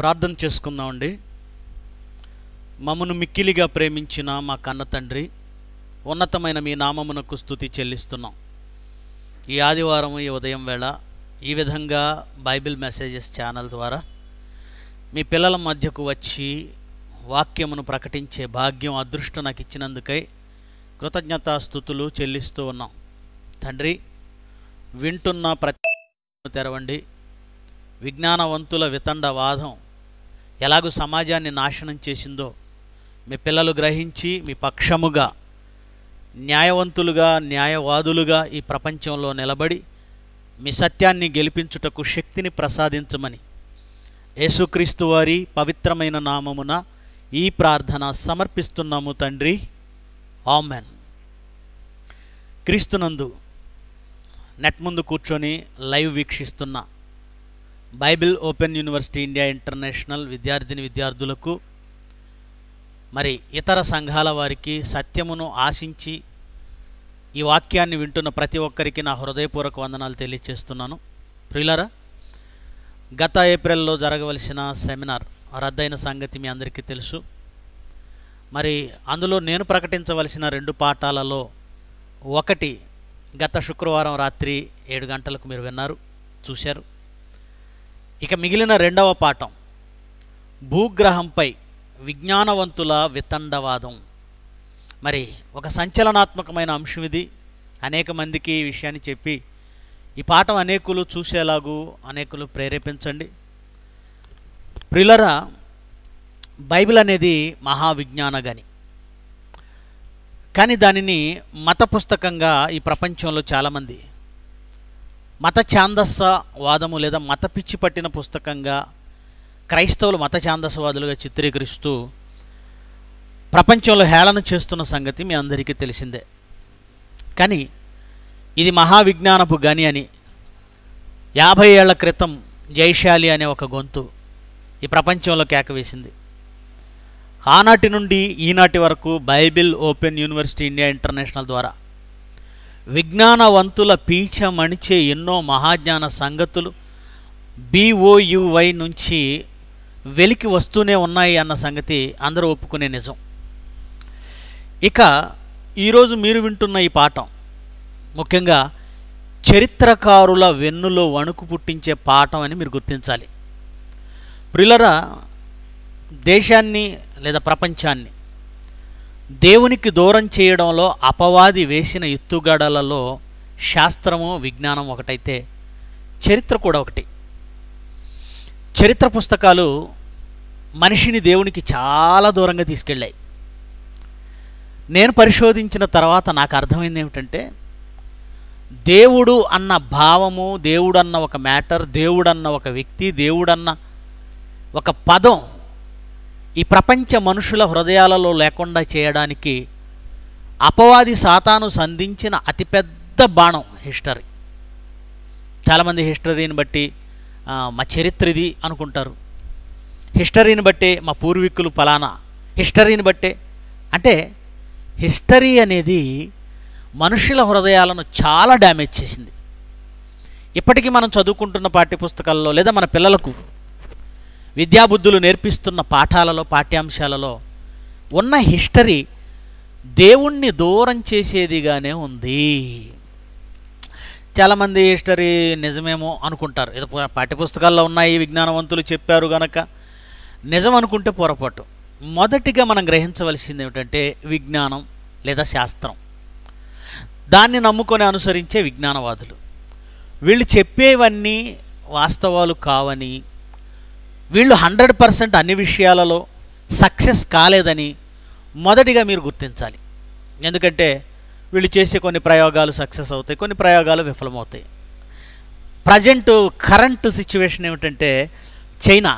ప్రార్థన చేసుకుందామండి మమ్మను మిక్కిలిగా ప్రేమించిన మా కన్న తండ్రి ఉన్నతమైన మీ నామమునకు స్థుతి చెల్లిస్తున్నాం ఈ ఆదివారం ఈ ఉదయం వేళ ఈ విధంగా బైబిల్ మెసేజెస్ ఛానల్ ద్వారా మీ పిల్లల మధ్యకు వచ్చి వాక్యమును ప్రకటించే భాగ్యం అదృష్టం నాకు ఇచ్చినందుకై కృతజ్ఞతాస్థుతులు చెల్లిస్తూ ఉన్నాం తండ్రి వింటున్న ప్రతి తెరవండి విజ్ఞానవంతుల వితండ వాదం ఎలాగూ సమాజాన్ని నాశనం చేసిందో మీ పిల్లలు గ్రహించి మీ పక్షముగా న్యాయవంతులుగా న్యాయవాదులుగా ఈ ప్రపంచంలో నిలబడి మీ సత్యాన్ని గెలిపించుటకు శక్తిని ప్రసాదించమని యేసుక్రీస్తు వారి పవిత్రమైన నామమున ఈ ప్రార్థన సమర్పిస్తున్నాము తండ్రి ఆమెన్ క్రీస్తునందు నెట్ ముందు కూర్చొని లైవ్ వీక్షిస్తున్నా Bible Open University India International విద్యార్థిని విద్యార్థులకు మరి ఇతర సంఘాల వారికి సత్యమును ఆశించి ఈ వాక్యాన్ని వింటున్న ప్రతి ఒక్కరికి నా హృదయపూర్వక వందనాలు తెలియచేస్తున్నాను ప్రియులరా గత ఏప్రిల్లో జరగవలసిన సెమినార్ రద్దయిన సంగతి మీ అందరికీ తెలుసు మరి అందులో నేను ప్రకటించవలసిన రెండు పాఠాలలో ఒకటి గత శుక్రవారం రాత్రి ఏడు గంటలకు మీరు విన్నారు చూశారు ఇక మిగిలిన రెండవ పాఠం భూగ్రహంపై విజ్ఞానవంతుల వితండవాదం మరి ఒక సంచలనాత్మకమైన అంశం ఇది అనేక మందికి ఈ విషయాన్ని చెప్పి ఈ పాఠం అనేకులు చూసేలాగూ అనేకులు ప్రేరేపించండి ప్రిలరా బైబిల్ అనేది మహావిజ్ఞాన గని కానీ దానిని మత పుస్తకంగా ఈ ప్రపంచంలో చాలామంది మత ఛాందస్స వాదము లేదా మత పిచ్చి పట్టిన పుస్తకంగా క్రైస్తవులు మత ఛాందస్సవాదులుగా చిత్రీకరిస్తూ ప్రపంచంలో హేళన చేస్తున్న సంగతి మీ అందరికీ తెలిసిందే కానీ ఇది మహావిజ్ఞానపు గని అని యాభై ఏళ్ల క్రితం జైశాలి అనే ఒక గొంతు ఈ ప్రపంచంలో కేకవేసింది ఆనాటి నుండి ఈనాటి వరకు Bible Open University India International ద్వారా విజ్ఞానవంతుల పీచమణిచే ఎన్నో మహాజ్ఞాన సంగతులు బీఓయువై నుంచి వెలికి వస్తూనే ఉన్నాయి అన్న సంగతి అందరూ ఒప్పుకునే నిజం ఇక ఈరోజు మీరు వింటున్న ఈ పాఠం ముఖ్యంగా చరిత్రకారుల వెన్నులో వణుకు పుట్టించే పాఠం అని మీరు గుర్తించాలి ప్రిలరా దేశాన్ని లేదా ప్రపంచాన్ని దేవునికి దూరం చేయడంలో అపవాది వేసిన ఎత్తుగడలలో శాస్త్రము విజ్ఞానం ఒకటైతే చరిత్ర కూడా ఒకటి చరిత్ర పుస్తకాలు మనిషిని దేవునికి చాలా దూరంగా తీసుకెళ్ళాయి నేను పరిశోధించిన తర్వాత నాకు అర్థమైంది ఏమిటంటే దేవుడు అన్న భావము దేవుడన్న ఒక మ్యాటర్ దేవుడన్న ఒక వ్యక్తి దేవుడన్న ఒక పదం ఈ ప్రపంచ మనుషుల హృదయాలలో లేకుండా చేయడానికి అపవాది సాతాను సంధించిన అతిపెద్ద బాణం హిస్టరీ చాలామంది హిస్టరీని బట్టి మా చరిత్ర ఇది అనుకుంటారు హిస్టరీని బట్టే మా పూర్వీకులు ఫలానా హిస్టరీని బట్టే అంటే హిస్టరీ అనేది మనుషుల హృదయాలను చాలా డ్యామేజ్ చేసింది ఇప్పటికీ మనం చదువుకుంటున్న పాఠ్యపుస్తకాల్లో లేదా మన పిల్లలకు విద్యాబుద్ధులు నేర్పిస్తున్న పాఠాలలో పాఠ్యాంశాలలో ఉన్న హిస్టరీ దేవుణ్ణి దూరం చేసేదిగానే ఉంది చాలామంది హిస్టరీ నిజమేమో అనుకుంటారు ఇది పాఠ్యపుస్తకాల్లో ఉన్నాయి విజ్ఞానవంతులు చెప్పారు గనక నిజం అనుకుంటే పొరపాటు మొదటిగా మనం గ్రహించవలసింది ఏమిటంటే విజ్ఞానం లేదా శాస్త్రం దాన్ని నమ్ముకొని అనుసరించే విజ్ఞానవాదులు వీళ్ళు చెప్పేవన్నీ వాస్తవాలు కావని వీళ్ళు హండ్రెడ్ పర్సెంట్ అన్ని విషయాలలో సక్సెస్ కాలేదని మొదటిగా మీరు గుర్తించాలి ఎందుకంటే వీళ్ళు చేసే కొన్ని ప్రయోగాలు సక్సెస్ అవుతాయి కొన్ని ప్రయోగాలు విఫలమవుతాయి ప్రజెంట్ కరెంటు సిచ్యువేషన్ ఏమిటంటే చైనా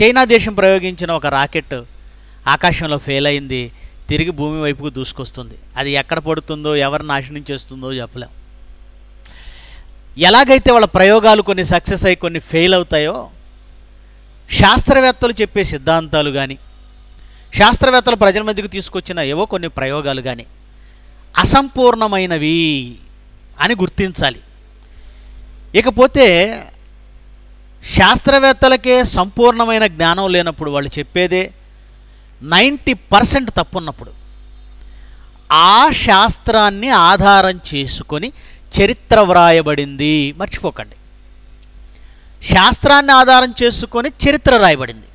చైనా దేశం ప్రయోగించిన ఒక రాకెట్ ఆకాశంలో ఫెయిల్ అయింది తిరిగి భూమి వైపుకు దూసుకొస్తుంది అది ఎక్కడ పడుతుందో ఎవరు నాశనం చేస్తుందో చెప్పలేము ఎలాగైతే వాళ్ళ ప్రయోగాలు కొన్ని సక్సెస్ అయ్యి కొన్ని ఫెయిల్ అవుతాయో శాస్త్రవేత్తలు చెప్పే సిద్ధాంతాలు కానీ శాస్త్రవేత్తలు ప్రజల మధ్యకు తీసుకొచ్చిన ఏవో కొన్ని ప్రయోగాలు కానీ అసంపూర్ణమైనవి అని గుర్తించాలి ఇకపోతే శాస్త్రవేత్తలకే సంపూర్ణమైన జ్ఞానం లేనప్పుడు వాళ్ళు చెప్పేదే నైంటీ పర్సెంట్ తప్పున్నప్పుడు ఆ శాస్త్రాన్ని ఆధారం చేసుకొని చరిత్ర వ్రాయబడింది మర్చిపోకండి శాస్త్రాన్ని ఆధారం చేసుకొని చరిత్ర రాయబడింది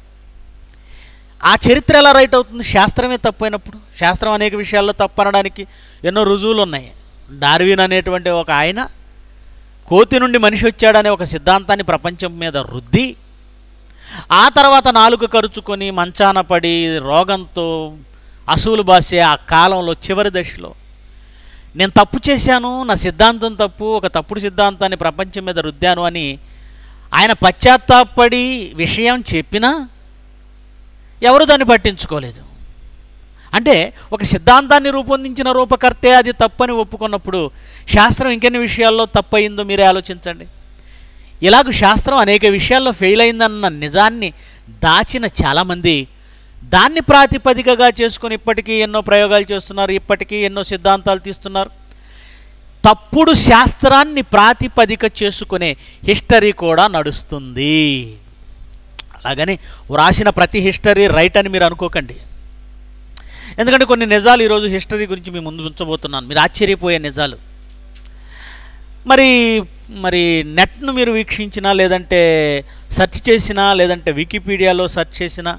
ఆ చరిత్ర ఎలా రైట్ అవుతుంది శాస్త్రమే తప్పైనప్పుడు శాస్త్రం అనేక విషయాల్లో తప్పనడానికి ఎన్నో రుజువులు ఉన్నాయి డార్విన్ అనేటువంటి ఒక ఆయన కోతి నుండి మనిషి వచ్చాడనే ఒక సిద్ధాంతాన్ని ప్రపంచం మీద రుద్ది ఆ తర్వాత నాలుగు కరుచుకొని మంచాన పడి రోగంతో అసూలు బాసే ఆ కాలంలో చివరి దశలో నేను తప్పు చేశాను నా సిద్ధాంతం తప్పు ఒక తప్పుడు సిద్ధాంతాన్ని ప్రపంచం మీద రుద్దాను అని ఆయన పశ్చాత్తాపడి విషయం చెప్పినా ఎవరు దాన్ని పట్టించుకోలేదు అంటే ఒక సిద్ధాంతాన్ని రూపొందించిన రూపకర్తే అది తప్పని ఒప్పుకున్నప్పుడు శాస్త్రం ఇంకెన్ని విషయాల్లో తప్పయిందో మీరే ఆలోచించండి ఇలాగ శాస్త్రం అనేక విషయాల్లో ఫెయిల్ అయిందన్న నిజాన్ని దాచిన చాలామంది దాన్ని ప్రాతిపదికగా చేసుకుని ఇప్పటికీ ఎన్నో ప్రయోగాలు చేస్తున్నారు ఇప్పటికీ ఎన్నో సిద్ధాంతాలు తీస్తున్నారు తప్పుడు శాస్త్రాన్ని ప్రాతిపదిక చేసుకునే హిస్టరీ కూడా నడుస్తుంది అలాగని వ్రాసిన ప్రతి హిస్టరీ రైట్ అని మీరు అనుకోకండి ఎందుకంటే కొన్ని నిజాలు ఈరోజు హిస్టరీ గురించి మీ ముందు ఉంచబోతున్నాను మీరు ఆశ్చర్యపోయే నిజాలు మరి మరి నెట్ను మీరు వీక్షించినా లేదంటే సెర్చ్ చేసినా లేదంటే వికీపీడియాలో సెర్చ్ చేసినా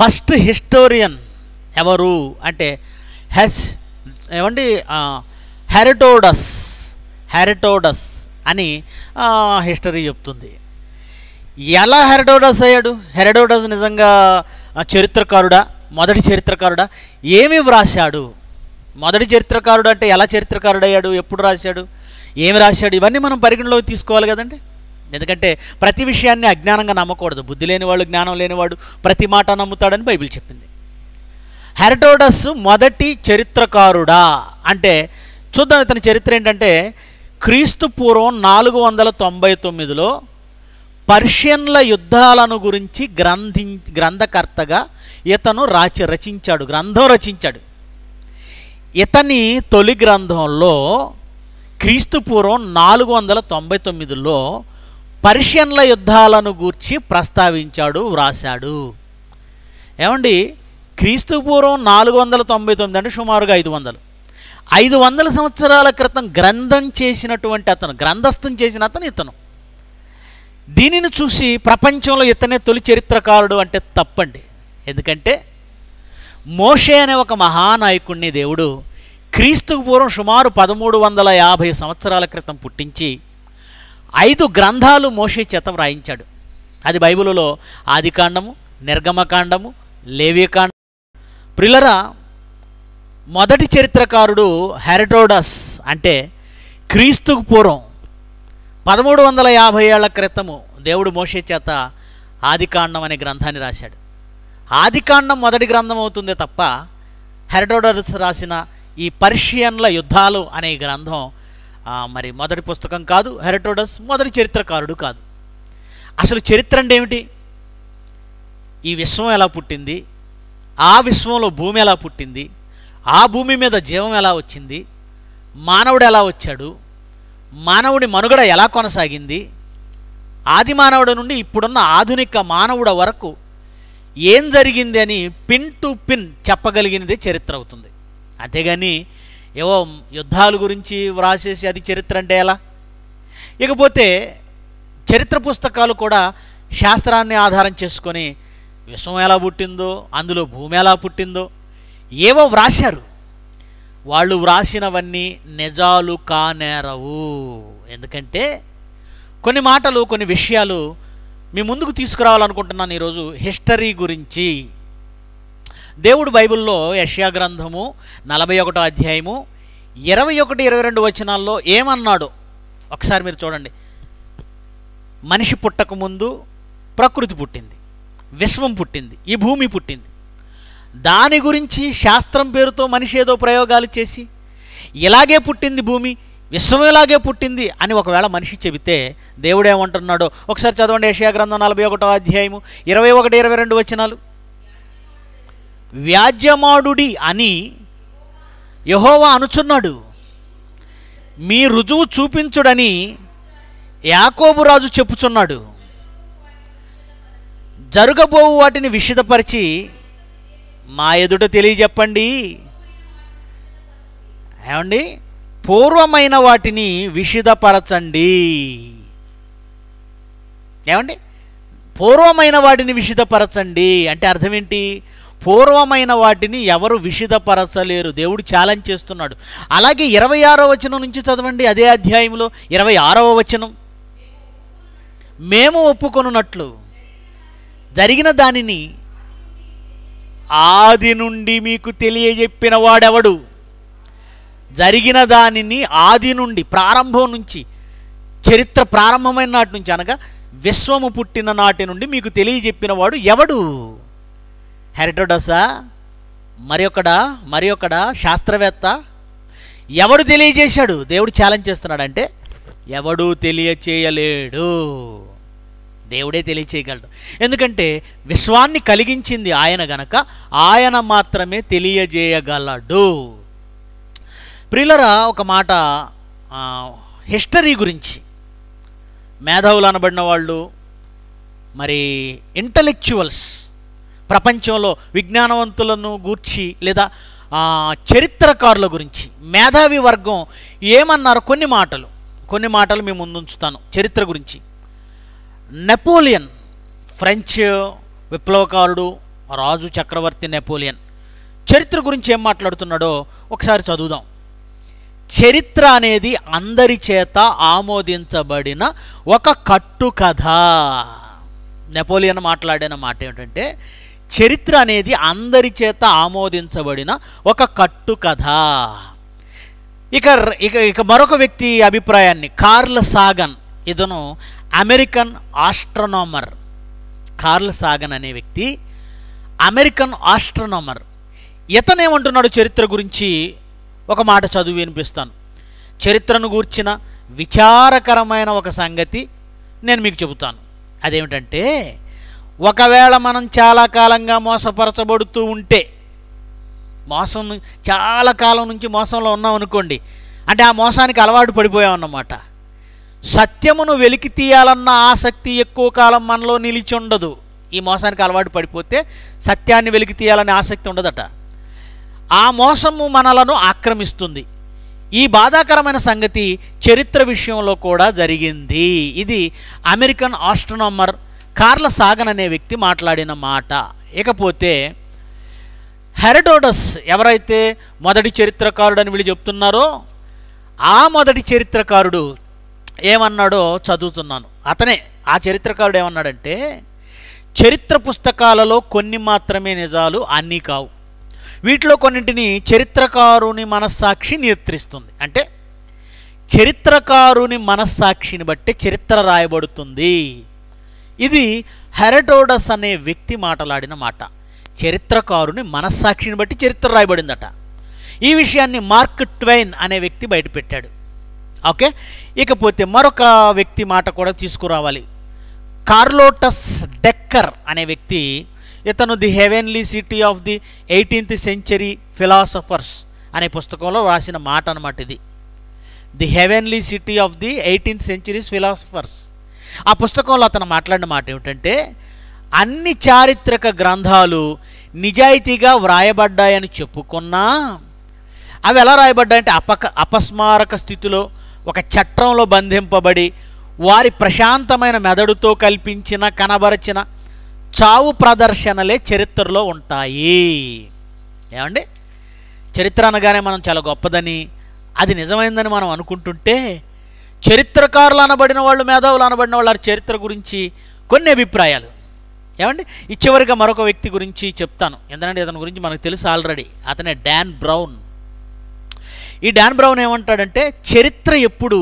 ఫస్ట్ హిస్టోరియన్ ఎవరు అంటే హెస్ ఏమండి హెరటోడస్ హెరటోడస్ అని హిస్టరీ చెప్తుంది ఎలా హెరడోడస్ అయ్యాడు హెరడోడస్ నిజంగా చరిత్రకారుడా మొదటి చరిత్రకారుడా ఏమి వ్రాశాడు మొదటి చరిత్రకారుడు అంటే ఎలా చరిత్రకారుడయ్యాడు ఎప్పుడు రాశాడు ఏమి రాశాడు ఇవన్నీ మనం పరిగణలోకి తీసుకోవాలి కదండి ఎందుకంటే ప్రతి విషయాన్ని అజ్ఞానంగా నమ్మకూడదు బుద్ధి లేనివాడు జ్ఞానం లేనివాడు ప్రతి మాట నమ్ముతాడని బైబిల్ చెప్పింది హెరటోడస్ మొదటి చరిత్రకారుడా అంటే చూద్దాం ఇతని చరిత్ర ఏంటంటే క్రీస్తు పూర్వం నాలుగు వందల తొంభై తొమ్మిదిలో పర్షియన్ల యుద్ధాలను గురించి గ్రంథి గ్రంథకర్తగా ఇతను రాచి రచించాడు గ్రంథం రచించాడు ఇతని తొలి గ్రంథంలో క్రీస్తు పూర్వం నాలుగు వందల తొంభై తొమ్మిదిలో పర్షియన్ల యుద్ధాలను గూర్చి ప్రస్తావించాడు వ్రాశాడు ఏమండి క్రీస్తు పూర్వం నాలుగు వందల తొంభై తొమ్మిది అంటే సుమారుగా ఐదు వందలు ఐదు వందల సంవత్సరాల క్రితం గ్రంథం చేసినటువంటి అతను గ్రంథస్థం చేసిన అతను ఇతను దీనిని చూసి ప్రపంచంలో ఇతనే తొలి చరిత్రకారుడు అంటే తప్పండి ఎందుకంటే మోషే అనే ఒక మహానాయకుడిని దేవుడు క్రీస్తుకు పూర్వం సుమారు పదమూడు వందల యాభై సంవత్సరాల క్రితం పుట్టించి ఐదు గ్రంథాలు మోషే చేత వ్రాయించాడు అది బైబిల్లో ఆదికాండము నిర్గమకాండము లేవీకాండం ప్రిలరా మొదటి చరిత్రకారుడు హెరటోడస్ అంటే క్రీస్తుకు పూర్వం పదమూడు వందల యాభై ఏళ్ల క్రితము దేవుడు మోషే చేత ఆదికాండం అనే గ్రంథాన్ని రాశాడు ఆదికాండం మొదటి గ్రంథం అవుతుంది తప్ప హెరటోడస్ రాసిన ఈ పర్షియన్ల యుద్ధాలు అనే గ్రంథం మరి మొదటి పుస్తకం కాదు హెరటోడస్ మొదటి చరిత్రకారుడు కాదు అసలు చరిత్ర అంటే ఏమిటి ఈ విశ్వం ఎలా పుట్టింది ఆ విశ్వంలో భూమి ఎలా పుట్టింది ఆ భూమి మీద జీవం ఎలా వచ్చింది మానవుడు ఎలా వచ్చాడు మానవుడి మనుగడ ఎలా కొనసాగింది ఆది మానవుడి నుండి ఇప్పుడున్న ఆధునిక మానవుడ వరకు ఏం జరిగింది అని పిన్ టు పిన్ చెప్పగలిగినదే చరిత్ర అవుతుంది అంతేగాని ఏవో యుద్ధాల గురించి వ్రాసేసి అది చరిత్ర అంటే ఎలా ఇకపోతే చరిత్ర పుస్తకాలు కూడా శాస్త్రాన్ని ఆధారం చేసుకొని విశ్వం ఎలా పుట్టిందో అందులో భూమి ఎలా పుట్టిందో ఏవో వ్రాశారు వాళ్ళు వ్రాసినవన్నీ నిజాలు కానేరవు ఎందుకంటే కొన్ని మాటలు కొన్ని విషయాలు మీ ముందుకు తీసుకురావాలనుకుంటున్నాను ఈరోజు హిస్టరీ గురించి దేవుడు బైబిల్లో యష్యా గ్రంథము నలభై ఒకటో అధ్యాయము ఇరవై ఒకటి ఇరవై రెండు వచనాల్లో ఏమన్నాడు ఒకసారి మీరు చూడండి మనిషి పుట్టకముందు ప్రకృతి పుట్టింది విశ్వం పుట్టింది ఈ భూమి పుట్టింది దాని గురించి శాస్త్రం పేరుతో మనిషి ఏదో ప్రయోగాలు చేసి ఇలాగే పుట్టింది భూమి విశ్వం ఇలాగే పుట్టింది అని ఒకవేళ మనిషి చెబితే దేవుడేమంటున్నాడు ఒకసారి చదవండి ఏషియా గ్రంథం నలభై ఒకటో అధ్యాయము ఇరవై ఒకటి ఇరవై రెండు వచనాలు వ్యాజ్యమాడు అని యహోవా అనుచున్నాడు మీ రుజువు చూపించుడని యాకోబురాజు చెప్పుచున్నాడు జరగబోవు వాటిని విషిదపరిచి మా ఎదుట తెలియజెప్పండి ఏమండి పూర్వమైన వాటిని విషిదపరచండి ఏమండి పూర్వమైన వాటిని విషిదపరచండి అంటే అర్థం ఏంటి పూర్వమైన వాటిని ఎవరు విషిదపరచలేరు దేవుడు ఛాలెంజ్ చేస్తున్నాడు అలాగే ఇరవై ఆరో వచనం నుంచి చదవండి అదే అధ్యాయంలో ఇరవై ఆరవ వచనం మేము ఒప్పుకొనున్నట్లు జరిగిన దానిని ఆది నుండి మీకు తెలియజెప్పిన వాడెవడు జరిగిన దానిని ఆది నుండి ప్రారంభం నుంచి చరిత్ర ప్రారంభమైన నాటి నుంచి అనగా విశ్వము పుట్టిన నాటి నుండి మీకు తెలియజెప్పిన వాడు ఎవడు హెరిటోడసా మరి ఒకడా మరి ఒకడా శాస్త్రవేత్త ఎవడు తెలియజేశాడు దేవుడు ఛాలెంజ్ చేస్తున్నాడంటే ఎవడు తెలియచేయలేడు దేవుడే తెలియచేయగలడు ఎందుకంటే విశ్వాన్ని కలిగించింది ఆయన గనక ఆయన మాత్రమే తెలియజేయగలడు ప్రిలరా ఒక మాట హిస్టరీ గురించి మేధావులు అనబడిన వాళ్ళు మరి ఇంటలెక్చువల్స్ ప్రపంచంలో విజ్ఞానవంతులను గూర్చి లేదా చరిత్రకారుల గురించి మేధావి వర్గం ఏమన్నారు కొన్ని మాటలు కొన్ని మాటలు మేము ముందుంచుతాను చరిత్ర గురించి నెపోలియన్ ఫ్రెంచ్ విప్లవకారుడు రాజు చక్రవర్తి నెపోలియన్ చరిత్ర గురించి ఏం మాట్లాడుతున్నాడో ఒకసారి చదువుదాం చరిత్ర అనేది అందరి చేత ఆమోదించబడిన ఒక కట్టు కథ నెపోలియన్ మాట్లాడిన మాట ఏమిటంటే చరిత్ర అనేది అందరి చేత ఆమోదించబడిన ఒక కట్టు కథ ఇక ఇక ఇక మరొక వ్యక్తి అభిప్రాయాన్ని కార్ల్ సాగన్ ఇతను అమెరికన్ ఆస్ట్రనామర్ కార్ల్ సాగన్ అనే వ్యక్తి అమెరికన్ ఆస్ట్రనామర్ ఇతనేమంటున్నాడు చరిత్ర గురించి ఒక మాట చదువు వినిపిస్తాను చరిత్రను గూర్చిన విచారకరమైన ఒక సంగతి నేను మీకు చెబుతాను అదేమిటంటే ఒకవేళ మనం చాలా కాలంగా మోసపరచబడుతూ ఉంటే మోసం చాలా కాలం నుంచి మోసంలో ఉన్నాం అనుకోండి అంటే ఆ మోసానికి అలవాటు పడిపోయామన్నమాట సత్యమును వెలికి తీయాలన్న ఆసక్తి ఎక్కువ కాలం మనలో నిలిచి ఉండదు ఈ మోసానికి అలవాటు పడిపోతే సత్యాన్ని వెలికి తీయాలనే ఆసక్తి ఉండదట ఆ మోసము మనలను ఆక్రమిస్తుంది ఈ బాధాకరమైన సంగతి చరిత్ర విషయంలో కూడా జరిగింది ఇది అమెరికన్ ఆస్ట్రనామర్ కార్ల సాగన్ అనే వ్యక్తి మాట్లాడిన మాట ఇకపోతే హెరడోడస్ ఎవరైతే మొదటి చరిత్రకారుడు అని వీళ్ళు చెప్తున్నారో ఆ మొదటి చరిత్రకారుడు ఏమన్నాడో చదువుతున్నాను అతనే ఆ చరిత్రకారుడు ఏమన్నాడంటే చరిత్ర పుస్తకాలలో కొన్ని మాత్రమే నిజాలు అన్నీ కావు వీటిలో కొన్నింటిని చరిత్రకారుని మనస్సాక్షి నియంత్రిస్తుంది అంటే చరిత్రకారుని మనస్సాక్షిని బట్టి చరిత్ర రాయబడుతుంది ఇది హెరటోడస్ అనే వ్యక్తి మాట్లాడిన మాట చరిత్రకారుని మనస్సాక్షిని బట్టి చరిత్ర రాయబడిందట ఈ విషయాన్ని మార్క్ ట్వైన్ అనే వ్యక్తి బయటపెట్టాడు ఓకే ఇకపోతే మరొక వ్యక్తి మాట కూడా తీసుకురావాలి కార్లోటస్ డెక్కర్ అనే వ్యక్తి ఇతను the heavenly city of the eighteenth century philosophers అనే పుస్తకంలో రాసిన మాట అనమాట ఇది the heavenly city of the eighteenth centuries philosophers ఆ పుస్తకంలో అతను మాట్లాడిన మాట ఏమిటంటే అన్ని చారిత్రక గ్రంథాలు నిజాయితీగా వ్రాయబడ్డాయని చెప్పుకున్నా అవి ఎలా రాయబడ్డాయంటే అపక అపస్మారక స్థితిలో ఒక చట్రంలో బంధింపబడి వారి ప్రశాంతమైన మెదడుతో కల్పించిన కనబరచిన చావు ప్రదర్శనలే చరిత్రలో ఉంటాయి ఏమండి చరిత్ర అనగానే మనం చాలా గొప్పదని అది నిజమైందని మనం అనుకుంటుంటే చరిత్రకారులు అనబడిన వాళ్ళు మేధావులు అనబడిన వాళ్ళ చరిత్ర గురించి కొన్ని అభిప్రాయాలు ఏమండి ఇచ్చేవరిగా మరొక వ్యక్తి గురించి చెప్తాను ఎందుకంటే ఇతని గురించి మనకు తెలుసు ఆల్రెడీ అతనే డాన్ బ్రౌన్ ఈ డాన్ బ్రౌన్ ఏమంటాడంటే చరిత్ర ఎప్పుడు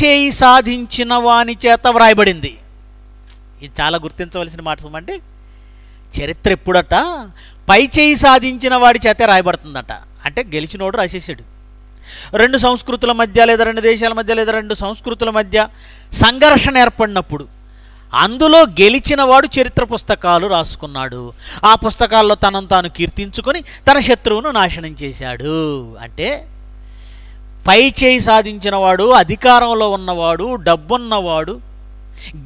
చేయి సాధించిన వాని చేత వ్రాయబడింది ఇది చాలా గుర్తించవలసిన మాట అంటే చరిత్ర ఎప్పుడట పై చేయి సాధించిన వాడి చేతే రాయబడుతుందట అంటే గెలిచినోడు రాసేసాడు రెండు సంస్కృతుల మధ్య లేదా రెండు దేశాల మధ్య లేదా రెండు సంస్కృతుల మధ్య సంఘర్షణ ఏర్పడినప్పుడు అందులో గెలిచిన వాడు చరిత్ర పుస్తకాలు రాసుకున్నాడు ఆ పుస్తకాల్లో తనను తాను కీర్తించుకొని తన శత్రువును నాశనం చేశాడు అంటే పై చేయి సాధించినవాడు అధికారంలో ఉన్నవాడు డబ్బున్నవాడు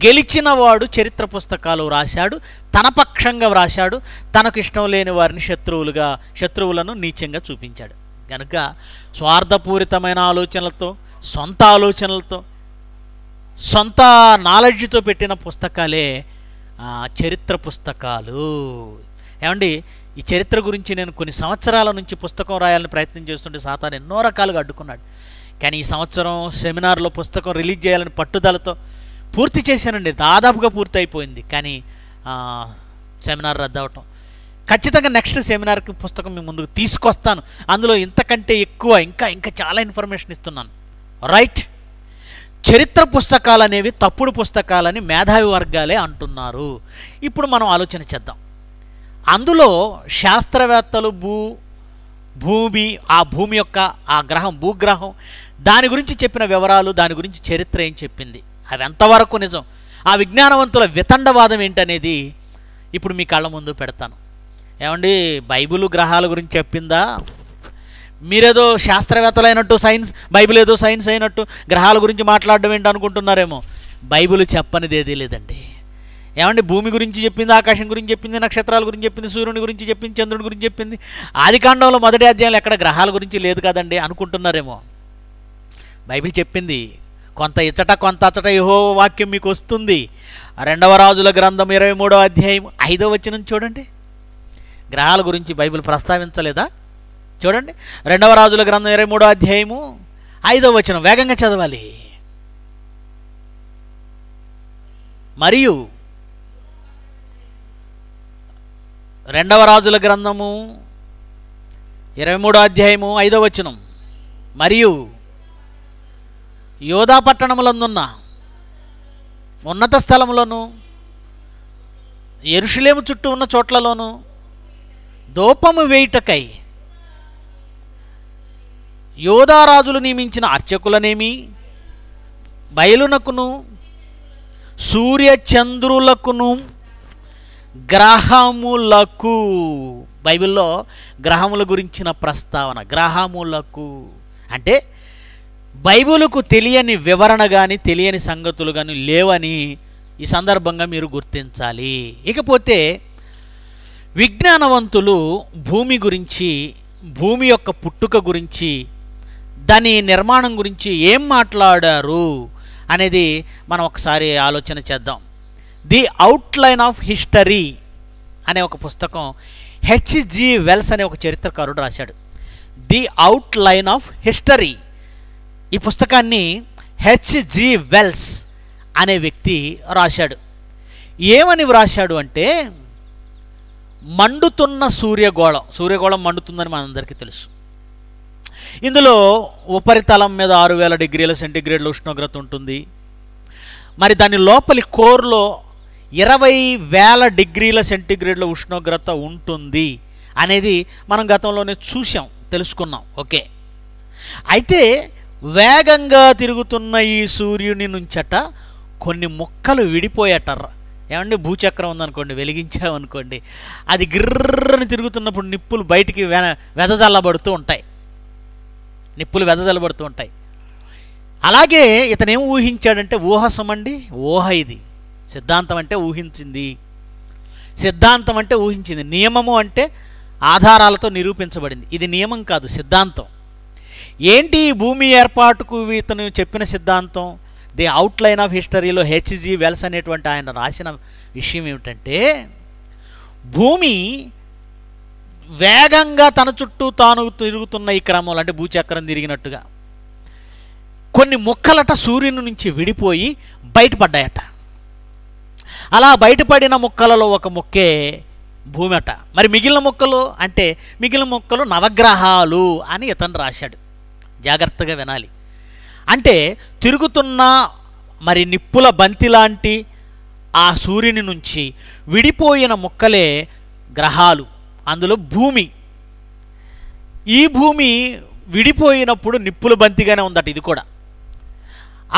గెలిచినవాడు చరిత్ర పుస్తకాలు రాశాడు తన పక్షంగా వ్రాశాడు తనకు ఇష్టం లేని వారిని శత్రువులుగా శత్రువులను నీచంగా చూపించాడు కనుక స్వార్థపూరితమైన ఆలోచనలతో సొంత ఆలోచనలతో సొంత నాలెడ్జ్తో పెట్టిన పుస్తకాలే చరిత్ర పుస్తకాలు ఏమండి ఈ చరిత్ర గురించి నేను కొన్ని సంవత్సరాల నుంచి పుస్తకం రాయాలని ప్రయత్నం చేస్తుంటే సాతాను ఎన్నో రకాలుగా అడ్డుకున్నాడు కానీ ఈ సంవత్సరం సెమినార్లో పుస్తకం రిలీజ్ చేయాలని పట్టుదలతో పూర్తి చేశానండి దాదాపుగా పూర్తి అయిపోయింది కానీ సెమినార్ రద్దవటం ఖచ్చితంగా నెక్స్ట్ సెమినార్కి పుస్తకం మీ ముందుకు తీసుకొస్తాను అందులో ఇంతకంటే ఎక్కువ ఇంకా ఇంకా చాలా ఇన్ఫర్మేషన్ ఇస్తున్నాను రైట్ చరిత్ర పుస్తకాలు అనేవి తప్పుడు పుస్తకాలని మేధావి వర్గాలే అంటున్నారు ఇప్పుడు మనం ఆలోచన చేద్దాం అందులో శాస్త్రవేత్తలు భూ భూమి ఆ భూమి యొక్క ఆ గ్రహం భూగ్రహం దాని గురించి చెప్పిన వివరాలు దాని గురించి చరిత్ర ఏం చెప్పింది అవి ఎంతవరకు నిజం ఆ విజ్ఞానవంతుల వితండవాదం ఏంటనేది ఇప్పుడు మీ కళ్ళ ముందు పెడతాను ఏమండి బైబుల్ గ్రహాల గురించి చెప్పిందా మీరేదో శాస్త్రవేత్తలైనట్టు సైన్స్ బైబిల్ ఏదో సైన్స్ అయినట్టు గ్రహాల గురించి మాట్లాడడం ఏంటనుకుంటున్నారేమో బైబుల్ చెప్పనిది ఏదీ లేదండి ఏమండి భూమి గురించి చెప్పింది ఆకాశం గురించి చెప్పింది నక్షత్రాల గురించి చెప్పింది సూర్యుని గురించి చెప్పింది చంద్రుని గురించి చెప్పింది ఆదికాండంలో మొదటి అధ్యాయంలో ఎక్కడ గ్రహాల గురించి లేదు కదండి అనుకుంటున్నారేమో బైబిల్ చెప్పింది కొంత ఇచ్చట కొంత అచ్చట యహో వాక్యం మీకు వస్తుంది రెండవ రాజుల గ్రంథం ఇరవై మూడవ అధ్యాయం ఐదవ వచనం చూడండి గ్రహాల గురించి బైబిల్ ప్రస్తావించలేదా చూడండి రెండవ రాజుల గ్రంథం ఇరవై మూడో అధ్యాయము ఐదవ వచనం వేగంగా చదవాలి మరియు రెండవ రాజుల గ్రంథము ఇరవై మూడో అధ్యాయము ఐదవ వచనం మరియు యోధా పట్టణములందున్న ఉన్నత స్థలంలోను ఎరుషులేము చుట్టూ ఉన్న చోట్లలోను దోపము వేయుటకై యోధారాజులు నియమించిన అర్చకులనేమి బయలునకును సూర్యచంద్రులకును గ్రహములకు బైబిల్లో గ్రహముల గురించిన ప్రస్తావన గ్రహములకు అంటే బైబిల్కు తెలియని వివరణ కానీ తెలియని సంగతులు కానీ లేవని ఈ సందర్భంగా మీరు గుర్తించాలి ఇకపోతే విజ్ఞానవంతులు భూమి గురించి భూమి యొక్క పుట్టుక గురించి దాని నిర్మాణం గురించి ఏం మాట్లాడారు అనేది మనం ఒకసారి ఆలోచన చేద్దాం ది అవుట్లైన్ ఆఫ్ హిస్టరీ అనే ఒక పుస్తకం హెచ్జి వెల్స్ అనే ఒక చరిత్రకారుడు రాశాడు ది అవుట్లైన్ ఆఫ్ హిస్టరీ ఈ పుస్తకాన్ని హెచ్జి వెల్స్ అనే వ్యక్తి రాశాడు ఏమని వ్రాశాడు అంటే మండుతున్న సూర్యగోళం సూర్యగోళం మండుతుందని మనందరికీ తెలుసు ఇందులో ఉపరితలం మీద ఆరు వేల డిగ్రీల సెంటీగ్రేడ్ల ఉష్ణోగ్రత ఉంటుంది మరి దాని లోపలి కోర్లో ఇరవై వేల డిగ్రీల సెంటీగ్రేడ్ల ఉష్ణోగ్రత ఉంటుంది అనేది మనం గతంలోనే చూసాం తెలుసుకున్నాం ఓకే అయితే వేగంగా తిరుగుతున్న ఈ సూర్యుని నుంచట కొన్ని ముక్కలు విడిపోయేటర్ర ఏమండి భూచక్రం ఉందనుకోండి వెలిగించామనుకోండి అది గిర్రని తిరుగుతున్నప్పుడు నిప్పులు బయటికి వెన వెదజల్లబడుతూ ఉంటాయి నిప్పులు వెదజల్లబడుతూ ఉంటాయి అలాగే ఇతనేం ఊహించాడంటే ఊహసం అండి ఊహ ఇది సిద్ధాంతం అంటే ఊహించింది సిద్ధాంతం అంటే ఊహించింది నియమము అంటే ఆధారాలతో నిరూపించబడింది ఇది నియమం కాదు సిద్ధాంతం ఏంటి భూమి ఏర్పాటుకు ఇతను చెప్పిన సిద్ధాంతం ది అవుట్లైన్ ఆఫ్ హిస్టరీలో హెచ్జి వెల్స్ అనేటువంటి ఆయన రాసిన విషయం ఏమిటంటే భూమి వేగంగా తన చుట్టూ తాను తిరుగుతున్న ఈ క్రమంలో అంటే భూచక్రం తిరిగినట్టుగా కొన్ని మొక్కలట సూర్యుని నుంచి విడిపోయి బయటపడ్డాయట అలా బయటపడిన ముక్కలలో ఒక ముక్కే భూమట మరి మిగిలిన ముక్కలు అంటే మిగిలిన ముక్కలు నవగ్రహాలు అని ఇతను రాశాడు జాగ్రత్తగా వినాలి అంటే తిరుగుతున్న మరి నిప్పుల బంతి లాంటి ఆ సూర్యుని నుంచి విడిపోయిన ముక్కలే గ్రహాలు అందులో భూమి ఈ భూమి విడిపోయినప్పుడు నిప్పుల బంతిగానే ఉందట ఇది కూడా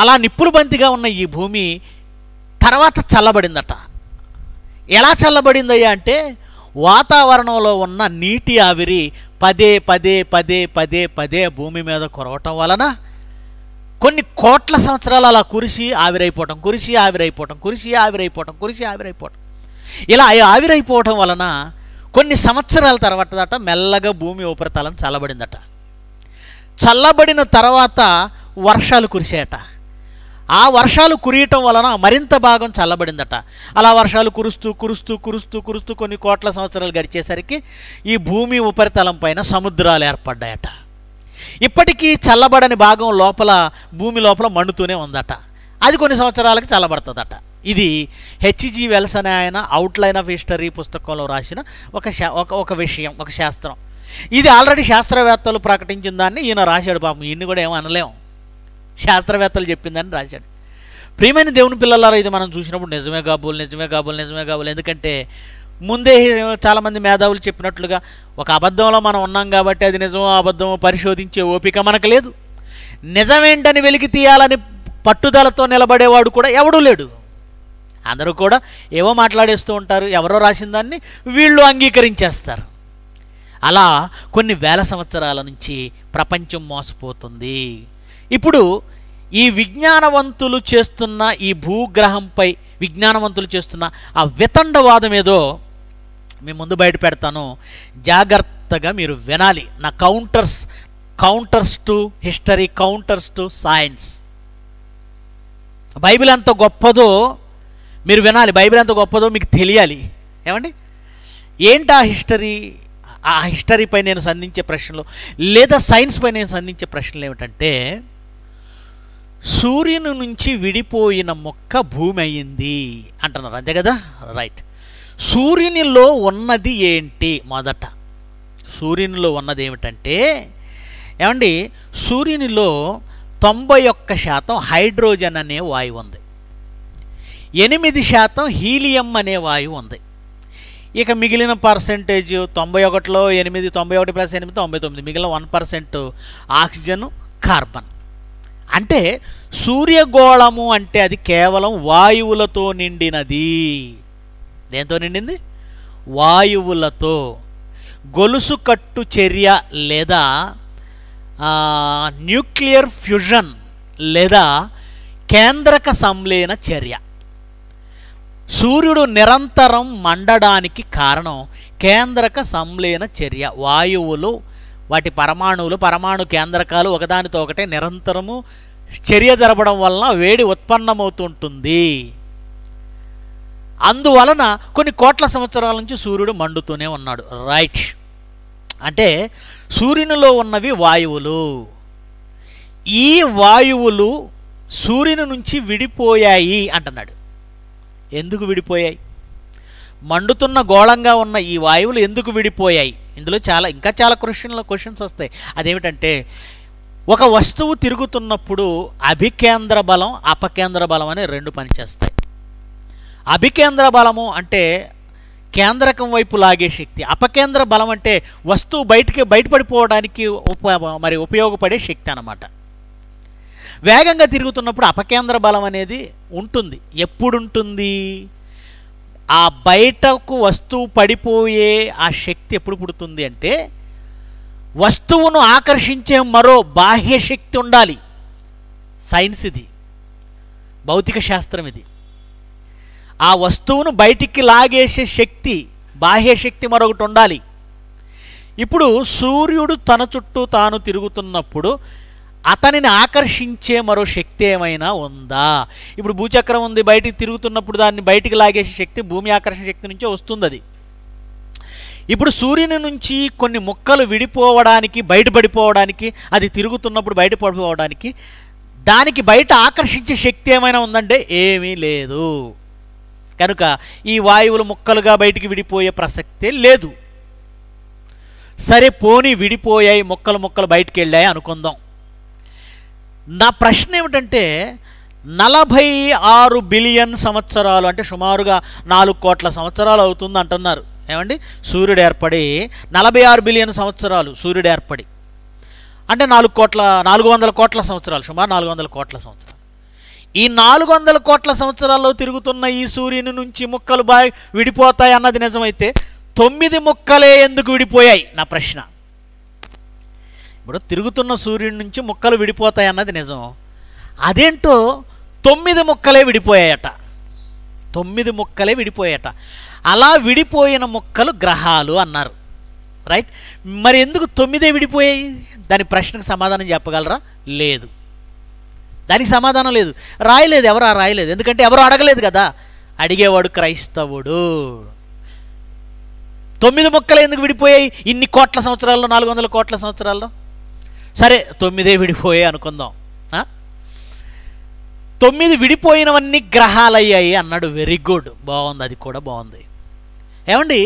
అలా నిప్పుల బంతిగా ఉన్న ఈ భూమి తర్వాత చల్లబడిందట ఎలా చల్లబడిందయ్యా అంటే వాతావరణంలో ఉన్న నీటి ఆవిరి పదే పదే పదే పదే పదే భూమి మీద కురవటం వలన కొన్ని కోట్ల సంవత్సరాలు అలా కురిసి ఆవిరైపోవటం కురిసి ఆవిరైపోవటం కురిసి ఆవిరైపోవటం కురిసి ఆవిరైపోవటం ఇలా ఆవిరైపోవటం వలన కొన్ని సంవత్సరాల తర్వాత దట మెల్లగా భూమి ఉపరితలం చల్లబడిందట చల్లబడిన తర్వాత వర్షాలు కురిసాయట ఆ వర్షాలు కురియటం వలన మరింత భాగం చల్లబడిందట అలా వర్షాలు కురుస్తూ కురుస్తూ కురుస్తూ కురుస్తూ కొన్ని కోట్ల సంవత్సరాలు గడిచేసరికి ఈ భూమి ఉపరితలం పైన సముద్రాలు ఏర్పడ్డాయట ఇప్పటికీ చల్లబడని భాగం లోపల భూమి లోపల మండుతూనే ఉందట అది కొన్ని సంవత్సరాలకి చల్లబడుతుందట ఇది హెచ్జి వెల్సన్ ఆయన అవుట్లైన్ ఆఫ్ హిస్టరీ పుస్తకంలో రాసిన ఒక ఒక ఒక విషయం ఒక శాస్త్రం ఇది ఆల్రెడీ శాస్త్రవేత్తలు ప్రకటించిన దాన్ని ఈయన రాశాడు పాపం ఈయన్ని కూడా ఏమనలేము శాస్త్రవేత్తలు చెప్పిందని రాశాడు ప్రియమైన దేవుని పిల్లలారా ఇది మనం చూసినప్పుడు నిజమే కాబోలు నిజమే కాబోలు నిజమే కాబోలు ఎందుకంటే ముందే చాలామంది మేధావులు చెప్పినట్లుగా ఒక అబద్ధంలో మనం ఉన్నాం కాబట్టి అది నిజమో అబద్ధమో పరిశోధించే ఓపిక మనకు లేదు నిజమేంటని వెలికి తీయాలని పట్టుదలతో నిలబడేవాడు కూడా ఎవడూ లేడు అందరూ కూడా ఏవో మాట్లాడేస్తూ ఉంటారు ఎవరో రాసిన దాన్ని వీళ్ళు అంగీకరించేస్తారు అలా కొన్ని వేల సంవత్సరాల నుంచి ప్రపంచం మోసపోతుంది ఇప్పుడు ఈ విజ్ఞానవంతులు చేస్తున్న ఈ భూగ్రహంపై విజ్ఞానవంతులు చేస్తున్న ఆ వితండవాదం ఏదో మీ ముందు బయట పెడతాను జాగ్రత్తగా మీరు వినాలి నా counters counters to history counters to science Bible ఎంత గొప్పదో మీరు వినాలి బైబిల్ ఎంత గొప్పదో మీకు తెలియాలి ఏమండి ఏంటి ఆ హిస్టరీ ఆ హిస్టరీపై నేను సంధించే ప్రశ్నలు లేదా సైన్స్పై నేను సంధించే ప్రశ్నలు ఏమిటంటే సూర్యుని నుంచి విడిపోయిన మొక్క భూమి అయింది అంటున్నారు అంతే కదా రైట్ సూర్యునిలో ఉన్నది ఏంటి మొదట సూర్యునిలో ఉన్నది ఏమిటంటే ఏమండి సూర్యునిలో తొంభై ఒక్క శాతం హైడ్రోజన్ అనే వాయువు ఉంది ఎనిమిది శాతం హీలియం అనే వాయువు ఉంది ఇక మిగిలిన పర్సెంటేజ్ తొంభై ఒకటిలో ఎనిమిది తొంభై ఒకటి ప్లస్ ఎనిమిది తొంభై తొమ్మిది మిగిలిన వన్ పర్సెంట్ ఆక్సిజన్ కార్బన్ అంటే సూర్యగోళము అంటే అది కేవలం వాయువులతో నిండినది దేంతో నిండింది వాయువులతో గొలుసు కట్టు చర్య లేదా న్యూక్లియర్ ఫ్యూజన్ లేదా కేంద్రక సంలేన చర్య సూర్యుడు నిరంతరం మండడానికి కారణం కేంద్రక సంలేన చర్య వాయువులు వాటి పరమాణువులు పరమాణు కేంద్రకాలు ఒకదానితో ఒకటే నిరంతరము చర్య జరపడం వలన వేడి ఉత్పన్నమవుతుంటుంది అందువలన కొన్ని కోట్ల సంవత్సరాల నుంచి సూర్యుడు మండుతూనే ఉన్నాడు రైట్ అంటే సూర్యునిలో ఉన్నవి వాయువులు ఈ వాయువులు సూర్యుని నుంచి విడిపోయాయి అంటున్నాడు ఎందుకు విడిపోయాయి మండుతున్న గోళంగా ఉన్న ఈ వాయువులు ఎందుకు విడిపోయాయి ఇందులో చాలా ఇంకా చాలా క్వశ్చన్ల క్వశ్చన్స్ వస్తాయి అదేమిటంటే ఒక వస్తువు తిరుగుతున్నప్పుడు అభికేంద్ర బలం అపకేంద్ర బలం అనే రెండు పనిచేస్తాయి అభికేంద్ర బలము అంటే కేంద్రకం వైపు లాగే శక్తి అపకేంద్ర బలం అంటే వస్తువు బయటికి బయటపడిపోవడానికి ఉప మరి ఉపయోగపడే శక్తి అన్నమాట వేగంగా తిరుగుతున్నప్పుడు అపకేంద్ర బలం అనేది ఉంటుంది ఎప్పుడుంటుంది ఆ బయటకు వస్తువు పడిపోయే ఆ శక్తి ఎప్పుడు పుడుతుంది అంటే వస్తువును ఆకర్షించే మరో బాహ్య శక్తి ఉండాలి సైన్స్ ఇది భౌతిక శాస్త్రం ఇది ఆ వస్తువును బయటికి లాగేసే శక్తి బాహ్య శక్తి మరొకటి ఉండాలి ఇప్పుడు సూర్యుడు తన చుట్టూ తాను తిరుగుతున్నప్పుడు అతనిని ఆకర్షించే మరో శక్తి ఏమైనా ఉందా ఇప్పుడు భూచక్రం ఉంది బయటికి తిరుగుతున్నప్పుడు దాన్ని బయటికి లాగేసే శక్తి భూమి ఆకర్షణ శక్తి నుంచే వస్తుంది అది ఇప్పుడు సూర్యుని నుంచి కొన్ని ముక్కలు విడిపోవడానికి బయటపడిపోవడానికి అది తిరుగుతున్నప్పుడు బయటపడిపోవడానికి దానికి బయట ఆకర్షించే శక్తి ఏమైనా ఉందంటే ఏమీ లేదు కనుక ఈ వాయువులు ముక్కలుగా బయటికి విడిపోయే ప్రసక్తే లేదు సరే పోని విడిపోయాయి మొక్కలు మొక్కలు బయటికి వెళ్ళాయి అనుకుందాం నా ప్రశ్న ఏమిటంటే నలభై ఆరు బిలియన్ సంవత్సరాలు అంటే సుమారుగా నాలుగు కోట్ల సంవత్సరాలు అవుతుంది అంటున్నారు ఏమండి సూర్యుడు ఏర్పడి నలభై ఆరు బిలియన్ సంవత్సరాలు సూర్యుడు ఏర్పడి అంటే నాలుగు కోట్ల నాలుగు వందల కోట్ల సంవత్సరాలు సుమారు నాలుగు వందల కోట్ల సంవత్సరాలు ఈ నాలుగు వందల కోట్ల సంవత్సరాల్లో తిరుగుతున్న ఈ సూర్యుని నుంచి ముక్కలు బాగా విడిపోతాయి అన్నది నిజమైతే తొమ్మిది ముక్కలే ఎందుకు విడిపోయాయి నా ప్రశ్న ఇప్పుడు తిరుగుతున్న సూర్యుడి నుంచి ముక్కలు విడిపోతాయి అన్నది నిజం అదేంటో తొమ్మిది ముక్కలే విడిపోయాయట తొమ్మిది ముక్కలే విడిపోయాయట అలా విడిపోయిన ముక్కలు గ్రహాలు అన్నారు రైట్ మరి ఎందుకు తొమ్మిదే విడిపోయాయి దాని ప్రశ్నకు సమాధానం చెప్పగలరా లేదు దానికి సమాధానం లేదు రాయలేదు ఎవరు రాయలేదు ఎందుకంటే ఎవరు అడగలేదు కదా అడిగేవాడు క్రైస్తవుడు తొమ్మిది ముక్కలు ఎందుకు విడిపోయాయి ఇన్ని కోట్ల సంవత్సరాల్లో నాలుగు వందల కోట్ల సంవత్సరాల్లో సరే తొమ్మిదే విడిపోయాయి అనుకుందాం తొమ్మిది విడిపోయినవన్నీ గ్రహాలయ్యాయి అన్నాడు వెరీ గుడ్ బాగుంది అది కూడా బాగుంది ఏమండి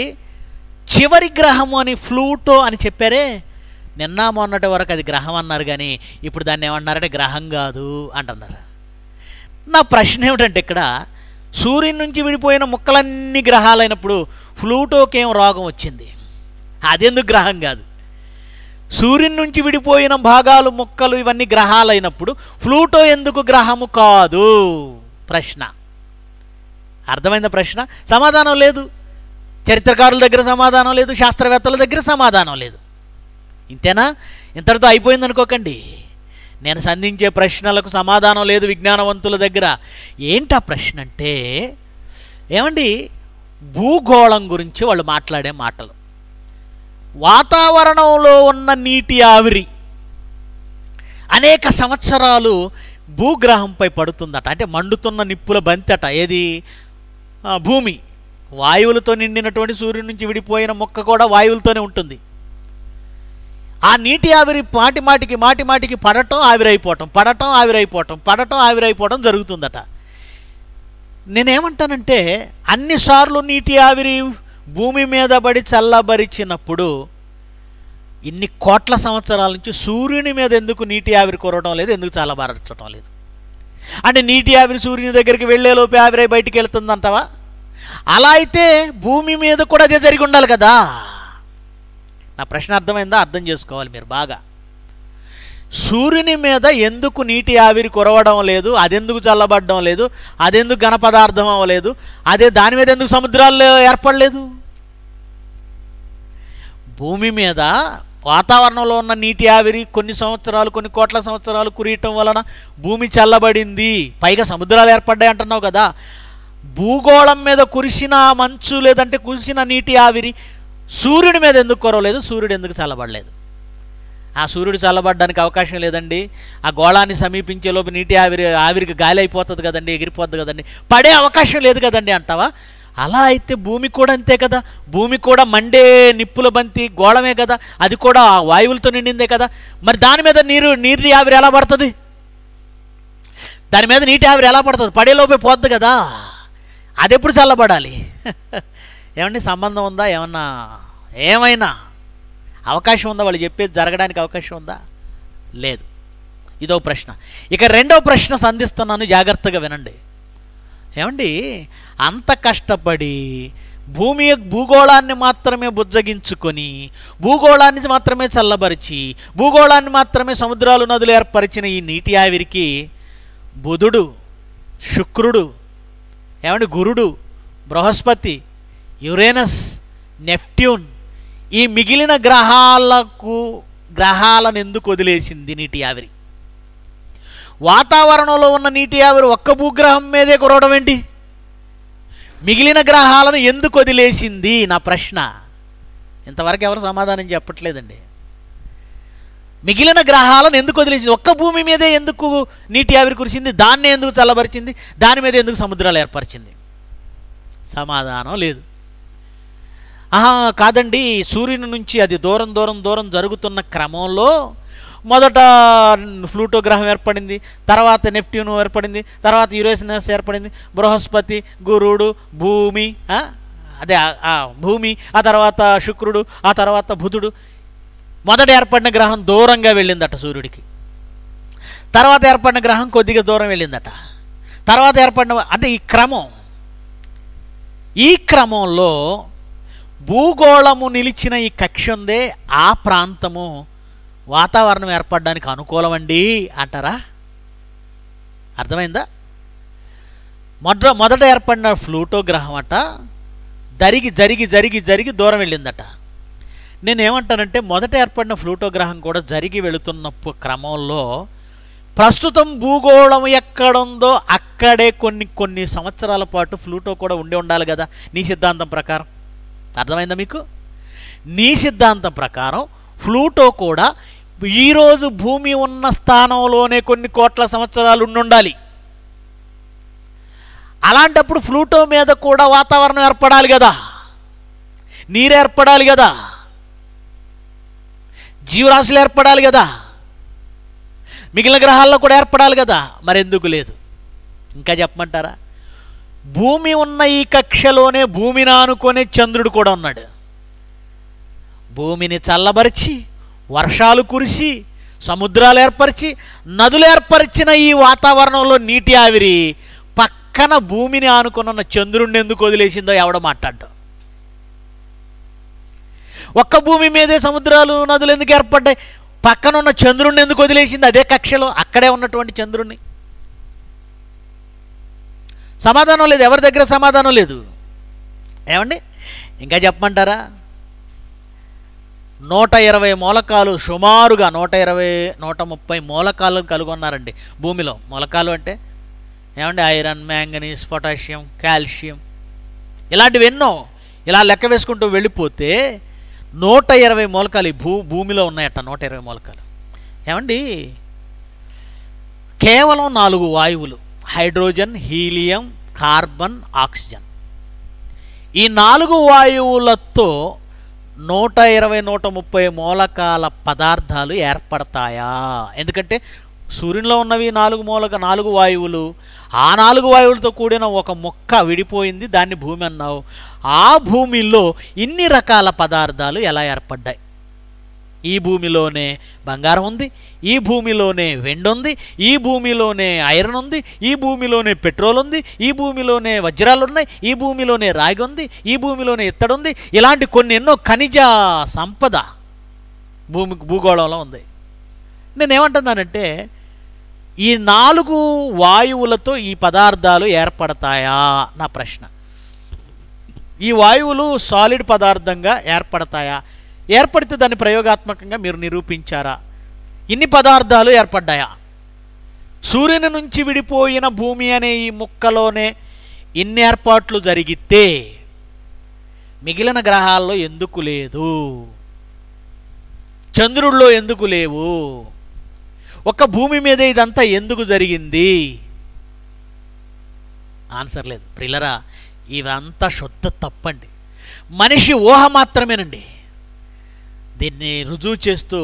చివరి గ్రహము అని ఫ్లూటో అని చెప్పారే నిన్న మొన్నటి వరకు అది గ్రహం అన్నారు కానీ ఇప్పుడు దాన్ని ఏమన్నారంటే గ్రహం కాదు అంటున్నారు నా ప్రశ్న ఏమిటంటే ఇక్కడ సూర్యుని నుంచి విడిపోయిన ముక్కలన్నీ గ్రహాలైనప్పుడు ఫ్లూటోకేం రోగం వచ్చింది అదెందుకు గ్రహం కాదు సూర్యుని నుంచి విడిపోయిన భాగాలు ముక్కలు ఇవన్నీ గ్రహాలైనప్పుడు ఫ్లూటో ఎందుకు గ్రహము కాదు ప్రశ్న అర్థమైందా ప్రశ్న సమాధానం లేదు చరిత్రకారుల దగ్గర సమాధానం లేదు శాస్త్రవేత్తల దగ్గర సమాధానం లేదు ఇంతేనా ఇంతటితో అయిపోయింది అనుకోకండి నేను సంధించే ప్రశ్నలకు సమాధానం లేదు విజ్ఞానవంతుల దగ్గర ఏంటా ప్రశ్న అంటే ఏమండి భూగోళం గురించి వాళ్ళు మాట్లాడే మాటలు వాతావరణంలో ఉన్న నీటి ఆవిరి అనేక సంవత్సరాలు భూగ్రహంపై పడుతుందట అంటే మండుతున్న నిప్పుల బంతట ఏది భూమి వాయువులతో నిండినటువంటి సూర్యుడి నుంచి విడిపోయిన మొక్క కూడా వాయువులతోనే ఉంటుంది ఆ నీటి ఆవిరి మాటి మాటికి మాటి మాటికి పడటం ఆవిరైపోవటం పడటం ఆవిరైపోవటం పడటం ఆవిరైపోవటం జరుగుతుందట నేనేమంటానంటే అన్నిసార్లు నీటి ఆవిరి భూమి మీద పడి చల్లబరిచినప్పుడు ఇన్ని కోట్ల సంవత్సరాల నుంచి సూర్యుని మీద ఎందుకు నీటి ఆవిరి కురవడం లేదు ఎందుకు చల్లబరచడం లేదు అంటే నీటి ఆవిరి సూర్యుని దగ్గరికి లోపే ఆవిరై బయటికి అంటావా అలా అయితే భూమి మీద కూడా అదే జరిగి ఉండాలి కదా నా ప్రశ్న అర్థమైందా అర్థం చేసుకోవాలి మీరు బాగా సూర్యుని మీద ఎందుకు నీటి ఆవిరి కురవడం లేదు అదెందుకు చల్లబడడం లేదు అదెందుకు ఘనపదార్థం అవ్వలేదు అదే దాని మీద ఎందుకు సముద్రాల్లో ఏర్పడలేదు భూమి మీద వాతావరణంలో ఉన్న నీటి ఆవిరి కొన్ని సంవత్సరాలు కొన్ని కోట్ల సంవత్సరాలు కురియటం వలన భూమి చల్లబడింది పైగా సముద్రాలు ఏర్పడ్డాయి అంటున్నావు కదా భూగోళం మీద కురిసిన మంచు లేదంటే కురిసిన నీటి ఆవిరి సూర్యుడి మీద ఎందుకు కొరవలేదు సూర్యుడు ఎందుకు చల్లబడలేదు ఆ సూర్యుడు చల్లబడడానికి అవకాశం లేదండి ఆ గోళాన్ని సమీపించే లోపు నీటి ఆవిరి ఆవిరికి గాలి అయిపోతుంది కదండి ఎగిరిపోద్ది కదండి పడే అవకాశం లేదు కదండి అంటావా అలా అయితే భూమి కూడా అంతే కదా భూమి కూడా మండే నిప్పుల బంతి గోళమే కదా అది కూడా ఆ వాయువులతో నిండిందే కదా మరి దాని మీద నీరు నీరు ఆవిరి ఎలా పడుతుంది దాని మీద నీటి ఆవిరి ఎలా పడుతుంది పడేలోపే పోద్ది కదా అది ఎప్పుడు చల్లబడాలి ఏమండి సంబంధం ఉందా ఏమన్నా ఏమైనా అవకాశం ఉందా వాళ్ళు చెప్పేది జరగడానికి అవకాశం ఉందా లేదు ఇదో ప్రశ్న ఇక రెండో ప్రశ్న సంధిస్తున్నాను జాగ్రత్తగా వినండి ఏమండి అంత కష్టపడి భూమి భూగోళాన్ని మాత్రమే బుజ్జగించుకొని భూగోళాన్ని మాత్రమే చల్లబరిచి భూగోళాన్ని మాత్రమే సముద్రాలు నదులు ఏర్పరిచిన ఈ నీటి ఆవిరికి బుధుడు శుక్రుడు ఏమంటే గురుడు బృహస్పతి యురేనస్ నెప్ట్యూన్ ఈ మిగిలిన గ్రహాలకు గ్రహాలను ఎందుకు వదిలేసింది నీటి ఆవిరి వాతావరణంలో ఉన్న నీటి ఆవిరి ఒక్క భూగ్రహం మీదే కురవడం ఏంటి మిగిలిన గ్రహాలను ఎందుకు వదిలేసింది నా ప్రశ్న ఇంతవరకు ఎవరు సమాధానం చెప్పట్లేదండి మిగిలిన గ్రహాలను ఎందుకు వదిలేసింది ఒక్క భూమి మీదే ఎందుకు నీటి ఆవిరి కురిసింది దాన్నే ఎందుకు చల్లబరిచింది దాని మీద ఎందుకు సముద్రాలు ఏర్పరిచింది సమాధానం లేదు ఆహా కాదండి సూర్యుని నుంచి అది దూరం దూరం దూరం జరుగుతున్న క్రమంలో మొదట ఫ్లూటో గ్రహం ఏర్పడింది తర్వాత నెప్ట్యూన్ ఏర్పడింది తర్వాత యురేసినస్ ఏర్పడింది బృహస్పతి గురుడు భూమి అదే భూమి ఆ తర్వాత శుక్రుడు ఆ తర్వాత బుధుడు మొదట ఏర్పడిన గ్రహం దూరంగా వెళ్ళిందట సూర్యుడికి తర్వాత ఏర్పడిన గ్రహం కొద్దిగా దూరం వెళ్ళిందట తర్వాత ఏర్పడిన అంటే ఈ క్రమం ఈ క్రమంలో భూగోళము నిలిచిన ఈ కక్ష ఉందే ఆ ప్రాంతము వాతావరణం ఏర్పడడానికి అనుకూలమండి అంటారా అర్థమైందా మొద మొదట ఏర్పడిన ఫ్లూటో గ్రహం అట జరిగి జరిగి జరిగి జరిగి దూరం వెళ్ళిందట నేనేమంటానంటే మొదట ఏర్పడిన ఫ్లూటో గ్రహం కూడా జరిగి వెళుతున్న క్రమంలో ప్రస్తుతం భూగోళం ఎక్కడుందో అక్కడే కొన్ని కొన్ని సంవత్సరాల పాటు ఫ్లూటో కూడా ఉండి ఉండాలి కదా నీ సిద్ధాంతం ప్రకారం అర్థమైందా మీకు నీ సిద్ధాంతం ప్రకారం ఫ్లూటో కూడా ఈరోజు భూమి ఉన్న స్థానంలోనే కొన్ని కోట్ల సంవత్సరాలు ఉండాలి అలాంటప్పుడు ఫ్లూటో మీద కూడా వాతావరణం ఏర్పడాలి కదా నీరు ఏర్పడాలి కదా జీవరాశులు ఏర్పడాలి కదా మిగిలిన గ్రహాల్లో కూడా ఏర్పడాలి కదా మరెందుకు లేదు ఇంకా చెప్పమంటారా భూమి ఉన్న ఈ కక్షలోనే భూమిని ఆనుకునే చంద్రుడు కూడా ఉన్నాడు భూమిని చల్లబరిచి వర్షాలు కురిసి సముద్రాలు ఏర్పరిచి నదులు ఏర్పరిచిన ఈ వాతావరణంలో నీటి ఆవిరి పక్కన భూమిని ఆనుకున్న చంద్రుణ్ణి ఎందుకు వదిలేసిందో ఎవడ మాట్లాడ్డా ఒక్క భూమి మీదే సముద్రాలు నదులు ఎందుకు ఏర్పడ్డాయి పక్కన ఉన్న చంద్రుణ్ణి ఎందుకు వదిలేసింది అదే కక్షలో అక్కడే ఉన్నటువంటి చంద్రుణ్ణి సమాధానం లేదు ఎవరి దగ్గర సమాధానం లేదు ఏమండి ఇంకా చెప్పమంటారా నూట ఇరవై మూలకాలు సుమారుగా నూట ఇరవై నూట ముప్పై మూలకాలు ఉన్నారండి భూమిలో మూలకాలు అంటే ఏమండి ఐరన్ మ్యాంగనీస్ పొటాషియం కాల్షియం ఇలాంటివి ఎన్నో ఇలా లెక్క వేసుకుంటూ వెళ్ళిపోతే నూట ఇరవై మూలకాలు ఈ భూ భూమిలో ఉన్నాయట నూట ఇరవై మూలకాలు ఏమండి కేవలం నాలుగు వాయువులు హైడ్రోజన్ హీలియం కార్బన్ ఆక్సిజన్ ఈ నాలుగు వాయువులతో నూట ఇరవై నూట ముప్పై మూలకాల పదార్థాలు ఏర్పడతాయా ఎందుకంటే సూర్యునిలో ఉన్నవి నాలుగు మూలక నాలుగు వాయువులు ఆ నాలుగు వాయువులతో కూడిన ఒక మొక్క విడిపోయింది దాన్ని భూమి అన్నావు ఆ భూమిలో ఇన్ని రకాల పదార్థాలు ఎలా ఏర్పడ్డాయి ఈ భూమిలోనే బంగారం ఉంది ఈ భూమిలోనే వెండి ఉంది ఈ భూమిలోనే ఐరన్ ఉంది ఈ భూమిలోనే పెట్రోల్ ఉంది ఈ భూమిలోనే వజ్రాలు ఉన్నాయి ఈ భూమిలోనే రాగి ఉంది ఈ భూమిలోనే ఇత్తడు ఉంది ఇలాంటి కొన్ని ఎన్నో ఖనిజ సంపద భూమి భూగోళంలో ఉంది నేనేమంటున్నానంటే ఈ నాలుగు వాయువులతో ఈ పదార్థాలు ఏర్పడతాయా నా ప్రశ్న ఈ వాయువులు సాలిడ్ పదార్థంగా ఏర్పడతాయా ఏర్పడితే దాన్ని ప్రయోగాత్మకంగా మీరు నిరూపించారా ఇన్ని పదార్థాలు ఏర్పడ్డాయా సూర్యుని నుంచి విడిపోయిన భూమి అనే ఈ ముక్కలోనే ఇన్ని ఏర్పాట్లు జరిగితే మిగిలిన గ్రహాల్లో ఎందుకు లేదు చంద్రుల్లో ఎందుకు లేవు ఒక భూమి మీద ఇదంతా ఎందుకు జరిగింది ఆన్సర్ లేదు ప్రిల్లరా ఇదంతా శుద్ధ తప్పండి మనిషి ఊహ మాత్రమేనండి దీన్ని రుజువు చేస్తూ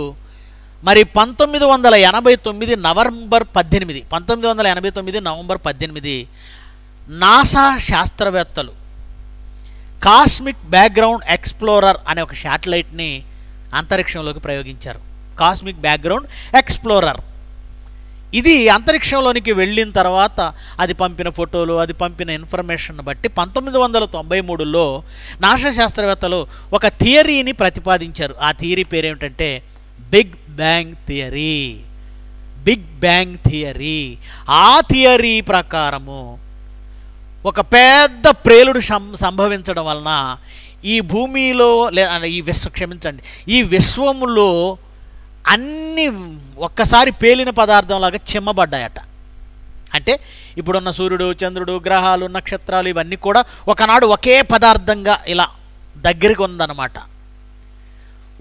మరి పంతొమ్మిది వందల ఎనభై తొమ్మిది నవంబర్ పద్దెనిమిది పంతొమ్మిది వందల ఎనభై తొమ్మిది నవంబర్ పద్దెనిమిది నాసా శాస్త్రవేత్తలు కాస్మిక్ బ్యాక్గ్రౌండ్ ఎక్స్ప్లోరర్ అనే ఒక శాటిలైట్ని అంతరిక్షంలోకి ప్రయోగించారు కాస్మిక్ బ్యాక్గ్రౌండ్ ఎక్స్ప్లోరర్ ఇది అంతరిక్షంలోనికి వెళ్ళిన తర్వాత అది పంపిన ఫోటోలు అది పంపిన ఇన్ఫర్మేషన్ బట్టి పంతొమ్మిది వందల తొంభై మూడులో నాసా శాస్త్రవేత్తలు ఒక థియరీని ప్రతిపాదించారు ఆ థియరీ పేరేమిటంటే big bang theory big bang theory ఆ థియరీ ప్రకారము ఒక పెద్ద ప్రేలుడు సంభవించడం వలన ఈ భూమిలో ఈ విశ్వ క్షమించండి ఈ విశ్వములో అన్ని ఒక్కసారి పేలిన పదార్థంలాగా చెమ్మబడ్డాయట అంటే ఇప్పుడున్న సూర్యుడు చంద్రుడు గ్రహాలు నక్షత్రాలు ఇవన్నీ కూడా ఒకనాడు ఒకే పదార్థంగా ఇలా దగ్గరికి ఉందన్నమాట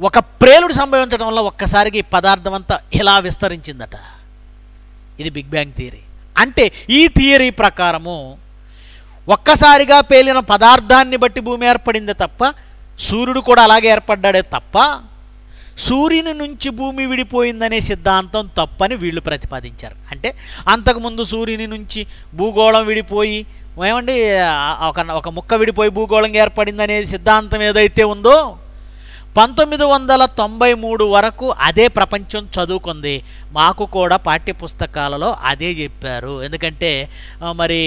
ఒక ప్రేలుడు సంభవించడం వల్ల ఒక్కసారికి ఈ పదార్థం అంతా ఇలా విస్తరించిందట ఇది బిగ్ బ్యాంగ్ థియరీ అంటే ఈ థియరీ ప్రకారము ఒక్కసారిగా పేలిన పదార్థాన్ని బట్టి భూమి ఏర్పడింది తప్ప సూర్యుడు కూడా అలాగే ఏర్పడ్డాడే తప్ప సూర్యుని నుంచి భూమి విడిపోయిందనే సిద్ధాంతం తప్పని వీళ్ళు ప్రతిపాదించారు అంటే అంతకుముందు సూర్యుని నుంచి భూగోళం విడిపోయి ఏమండి ఒక ఒక ముక్క విడిపోయి భూగోళం ఏర్పడిందనే సిద్ధాంతం ఏదైతే ఉందో పంతొమ్మిది వందల తొంభై మూడు వరకు అదే ప్రపంచం చదువుకుంది మాకు కూడా పాఠ్యపుస్తకాలలో అదే చెప్పారు ఎందుకంటే మరి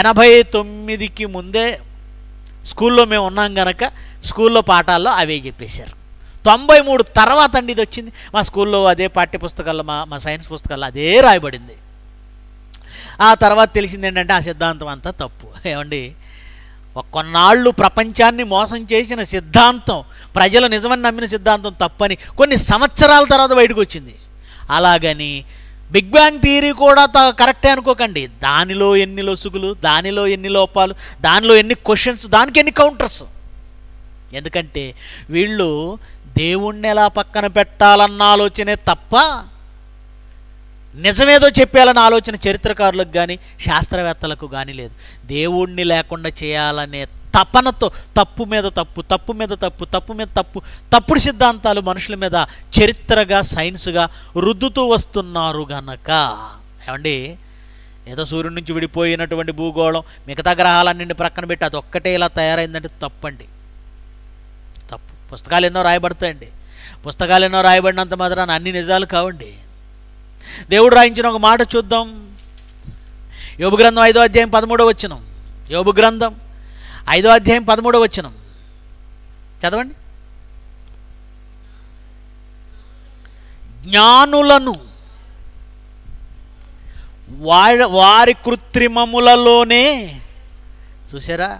ఎనభై తొమ్మిదికి ముందే స్కూల్లో మేము ఉన్నాం గనక స్కూల్లో పాఠాల్లో అవే చెప్పేశారు తొంభై మూడు తర్వాత అండి ఇది వచ్చింది మా స్కూల్లో అదే పాఠ్య మా మా సైన్స్ పుస్తకాల్లో అదే రాయబడింది ఆ తర్వాత తెలిసింది ఏంటంటే ఆ సిద్ధాంతం అంతా తప్పు ఏమండి కొన్నాళ్ళు ప్రపంచాన్ని మోసం చేసిన సిద్ధాంతం ప్రజలు నిజమని నమ్మిన సిద్ధాంతం తప్పని కొన్ని సంవత్సరాల తర్వాత బయటకు వచ్చింది అలాగని బిగ్ బ్యాంగ్ థియరీ కూడా త కరెక్టే అనుకోకండి దానిలో ఎన్ని లొసుగులు దానిలో ఎన్ని లోపాలు దానిలో ఎన్ని క్వశ్చన్స్ దానికి ఎన్ని కౌంటర్స్ ఎందుకంటే వీళ్ళు దేవుణ్ణి ఎలా పక్కన పెట్టాలన్న ఆలోచనే తప్ప నిజమేదో చెప్పాలన్న ఆలోచన చరిత్రకారులకు కానీ శాస్త్రవేత్తలకు కానీ లేదు దేవుణ్ణి లేకుండా చేయాలనే తపనతో తప్పు మీద తప్పు తప్పు మీద తప్పు తప్పు మీద తప్పు తప్పుడు సిద్ధాంతాలు మనుషుల మీద చరిత్రగా సైన్స్గా రుద్దుతూ వస్తున్నారు గనక ఏమండి ఏదో సూర్యుడి నుంచి విడిపోయినటువంటి భూగోళం మిగతా గ్రహాలన్నింటి ప్రక్కన పెట్టి అది ఒక్కటే ఇలా తయారైందంటే తప్పండి పుస్తకాలు ఎన్నో రాయబడతాయండి పుస్తకాలు ఎన్నో రాయబడినంత మాత్రాన అన్ని నిజాలు కావండి దేవుడు రాయించిన ఒక మాట చూద్దాం యోగు గ్రంథం ఐదో అధ్యాయం పదమూడో వచ్చినం యోగు గ్రంథం ఐదో అధ్యాయం పదమూడో వచ్చినం చదవండి జ్ఞానులను వారి కృత్రిమములలోనే చూసారా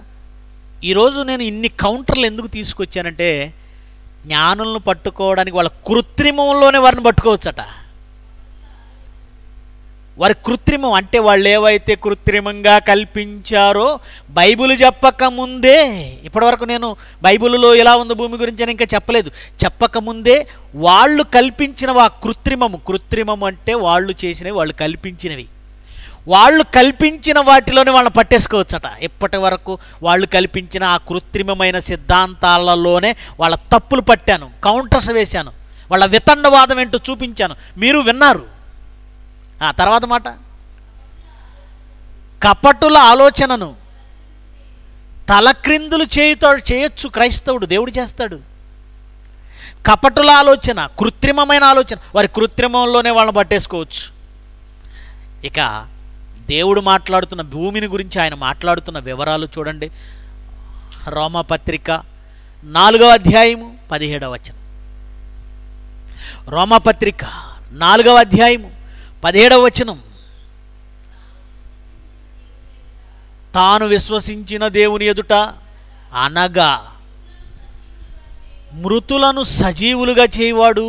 ఈరోజు నేను ఇన్ని కౌంటర్లు ఎందుకు తీసుకొచ్చానంటే జ్ఞానులను పట్టుకోవడానికి వాళ్ళ కృత్రిమంలోనే వారిని పట్టుకోవచ్చట వారి కృత్రిమం అంటే వాళ్ళు ఏవైతే కృత్రిమంగా కల్పించారో బైబిల్ చెప్పక ముందే ఇప్పటివరకు నేను బైబిల్లో ఎలా ఉంది భూమి గురించి అని ఇంకా చెప్పలేదు చెప్పక ముందే వాళ్ళు కల్పించిన ఆ కృత్రిమము కృత్రిమం అంటే వాళ్ళు చేసినవి వాళ్ళు కల్పించినవి వాళ్ళు కల్పించిన వాటిలోనే వాళ్ళని పట్టేసుకోవచ్చట ఇప్పటి వరకు వాళ్ళు కల్పించిన ఆ కృత్రిమమైన సిద్ధాంతాలలోనే వాళ్ళ తప్పులు పట్టాను కౌంటర్స్ వేశాను వాళ్ళ వితండవాదం ఏంటో చూపించాను మీరు విన్నారు ఆ తర్వాత మాట కపటుల ఆలోచనను తలక్రిందులు చేయుతాడు చేయొచ్చు క్రైస్తవుడు దేవుడు చేస్తాడు కపటుల ఆలోచన కృత్రిమమైన ఆలోచన వారి కృత్రిమంలోనే వాళ్ళని పట్టేసుకోవచ్చు ఇక దేవుడు మాట్లాడుతున్న భూమిని గురించి ఆయన మాట్లాడుతున్న వివరాలు చూడండి రోమపత్రిక నాలుగవ అధ్యాయము పదిహేడవ వచనం రోమపత్రిక నాలుగవ అధ్యాయము పదిహేడవ వచనం తాను విశ్వసించిన దేవుని ఎదుట అనగా మృతులను సజీవులుగా చేయవాడు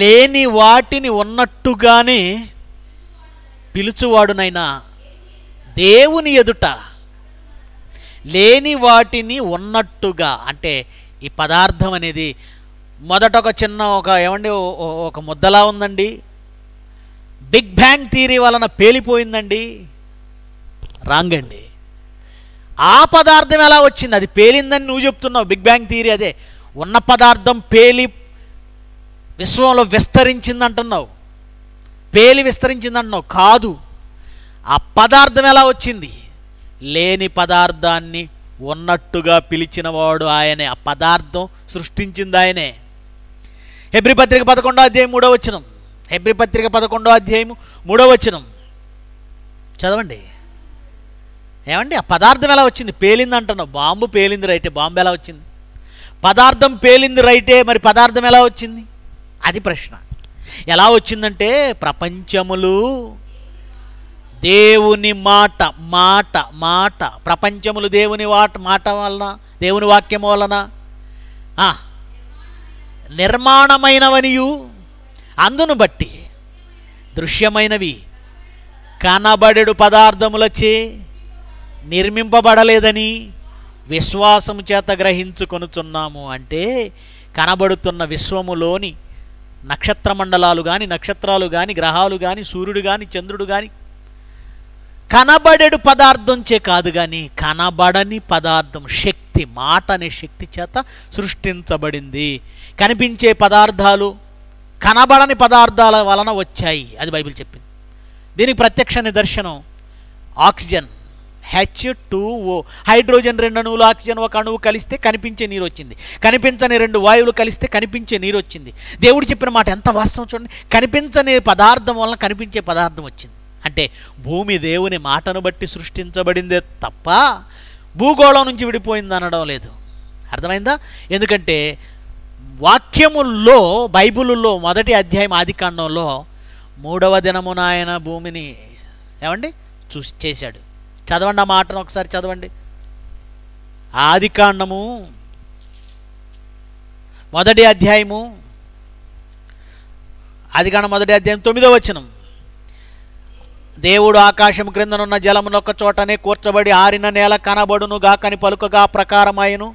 లేని వాటిని ఉన్నట్టుగానే పిలుచువాడునైనా దేవుని ఎదుట లేని వాటిని ఉన్నట్టుగా అంటే ఈ పదార్థం అనేది మొదట ఒక చిన్న ఒక ఏమండి ఒక ముద్దలా ఉందండి బిగ్ బ్యాంగ్ థీరీ వలన పేలిపోయిందండి రాంగ్ అండి ఆ పదార్థం ఎలా వచ్చింది అది పేలిందని నువ్వు చెప్తున్నావు బిగ్ బ్యాంగ్ థియరీ అదే ఉన్న పదార్థం పేలి విశ్వంలో విస్తరించింది అంటున్నావు పేలి విస్తరించిందన్నో కాదు ఆ పదార్థం ఎలా వచ్చింది లేని పదార్థాన్ని ఉన్నట్టుగా పిలిచినవాడు ఆయనే ఆ పదార్థం సృష్టించింది ఆయనే హెబ్రిపత్రిక పత్రిక పదకొండో అధ్యాయం మూడో వచనం హెబ్రిపత్రిక పత్రిక పదకొండో అధ్యాయం మూడో వచనం చదవండి ఏమండి ఆ పదార్థం ఎలా వచ్చింది పేలింది అంటున్నావు బాంబు పేలింది రైటే బాంబు ఎలా వచ్చింది పదార్థం పేలింది రైటే మరి పదార్థం ఎలా వచ్చింది అది ప్రశ్న ఎలా వచ్చిందంటే ప్రపంచములు దేవుని మాట మాట మాట ప్రపంచములు దేవుని వాట మాట వలన దేవుని వాక్యం వలన నిర్మాణమైనవనియు అందును బట్టి దృశ్యమైనవి కనబడెడు పదార్థములచే నిర్మింపబడలేదని విశ్వాసము చేత గ్రహించుకొనుచున్నాము అంటే కనబడుతున్న విశ్వములోని నక్షత్ర మండలాలు కానీ నక్షత్రాలు కానీ గ్రహాలు కానీ సూర్యుడు కానీ చంద్రుడు కానీ కనబడేడు చే కాదు కానీ కనబడని పదార్థం శక్తి మాట అనే శక్తి చేత సృష్టించబడింది కనిపించే పదార్థాలు కనబడని పదార్థాల వలన వచ్చాయి అది బైబిల్ చెప్పింది దీనికి ప్రత్యక్ష నిదర్శనం oxygen H two O hydrogen రెండు అణువులు ఆక్సిజన్ ఒక అణువు కలిస్తే కనిపించే నీరు వచ్చింది కనిపించని రెండు వాయువులు కలిస్తే కనిపించే నీరు వచ్చింది దేవుడు చెప్పిన మాట ఎంత వాస్తవం చూడండి కనిపించని పదార్థం వలన కనిపించే పదార్థం వచ్చింది అంటే భూమి దేవుని మాటను బట్టి సృష్టించబడిందే తప్ప భూగోళం నుంచి విడిపోయింది అనడం లేదు అర్థమైందా ఎందుకంటే వాక్యముల్లో బైబిల్లో మొదటి అధ్యాయం ఆది కాండంలో మూడవ దినమున ఆయన భూమిని ఏమండి చూసి చేశాడు చదవండి ఆ మాటను ఒకసారి చదవండి ఆది కాండము మొదటి అధ్యాయము ఆది కాండం మొదటి అధ్యాయం తొమ్మిదో వచనం దేవుడు ఆకాశం క్రిందనున్న జలమునొక్క చోటనే కూర్చబడి ఆరిన నేల కనబడును గాకని పలుకగా ప్రకారమాయను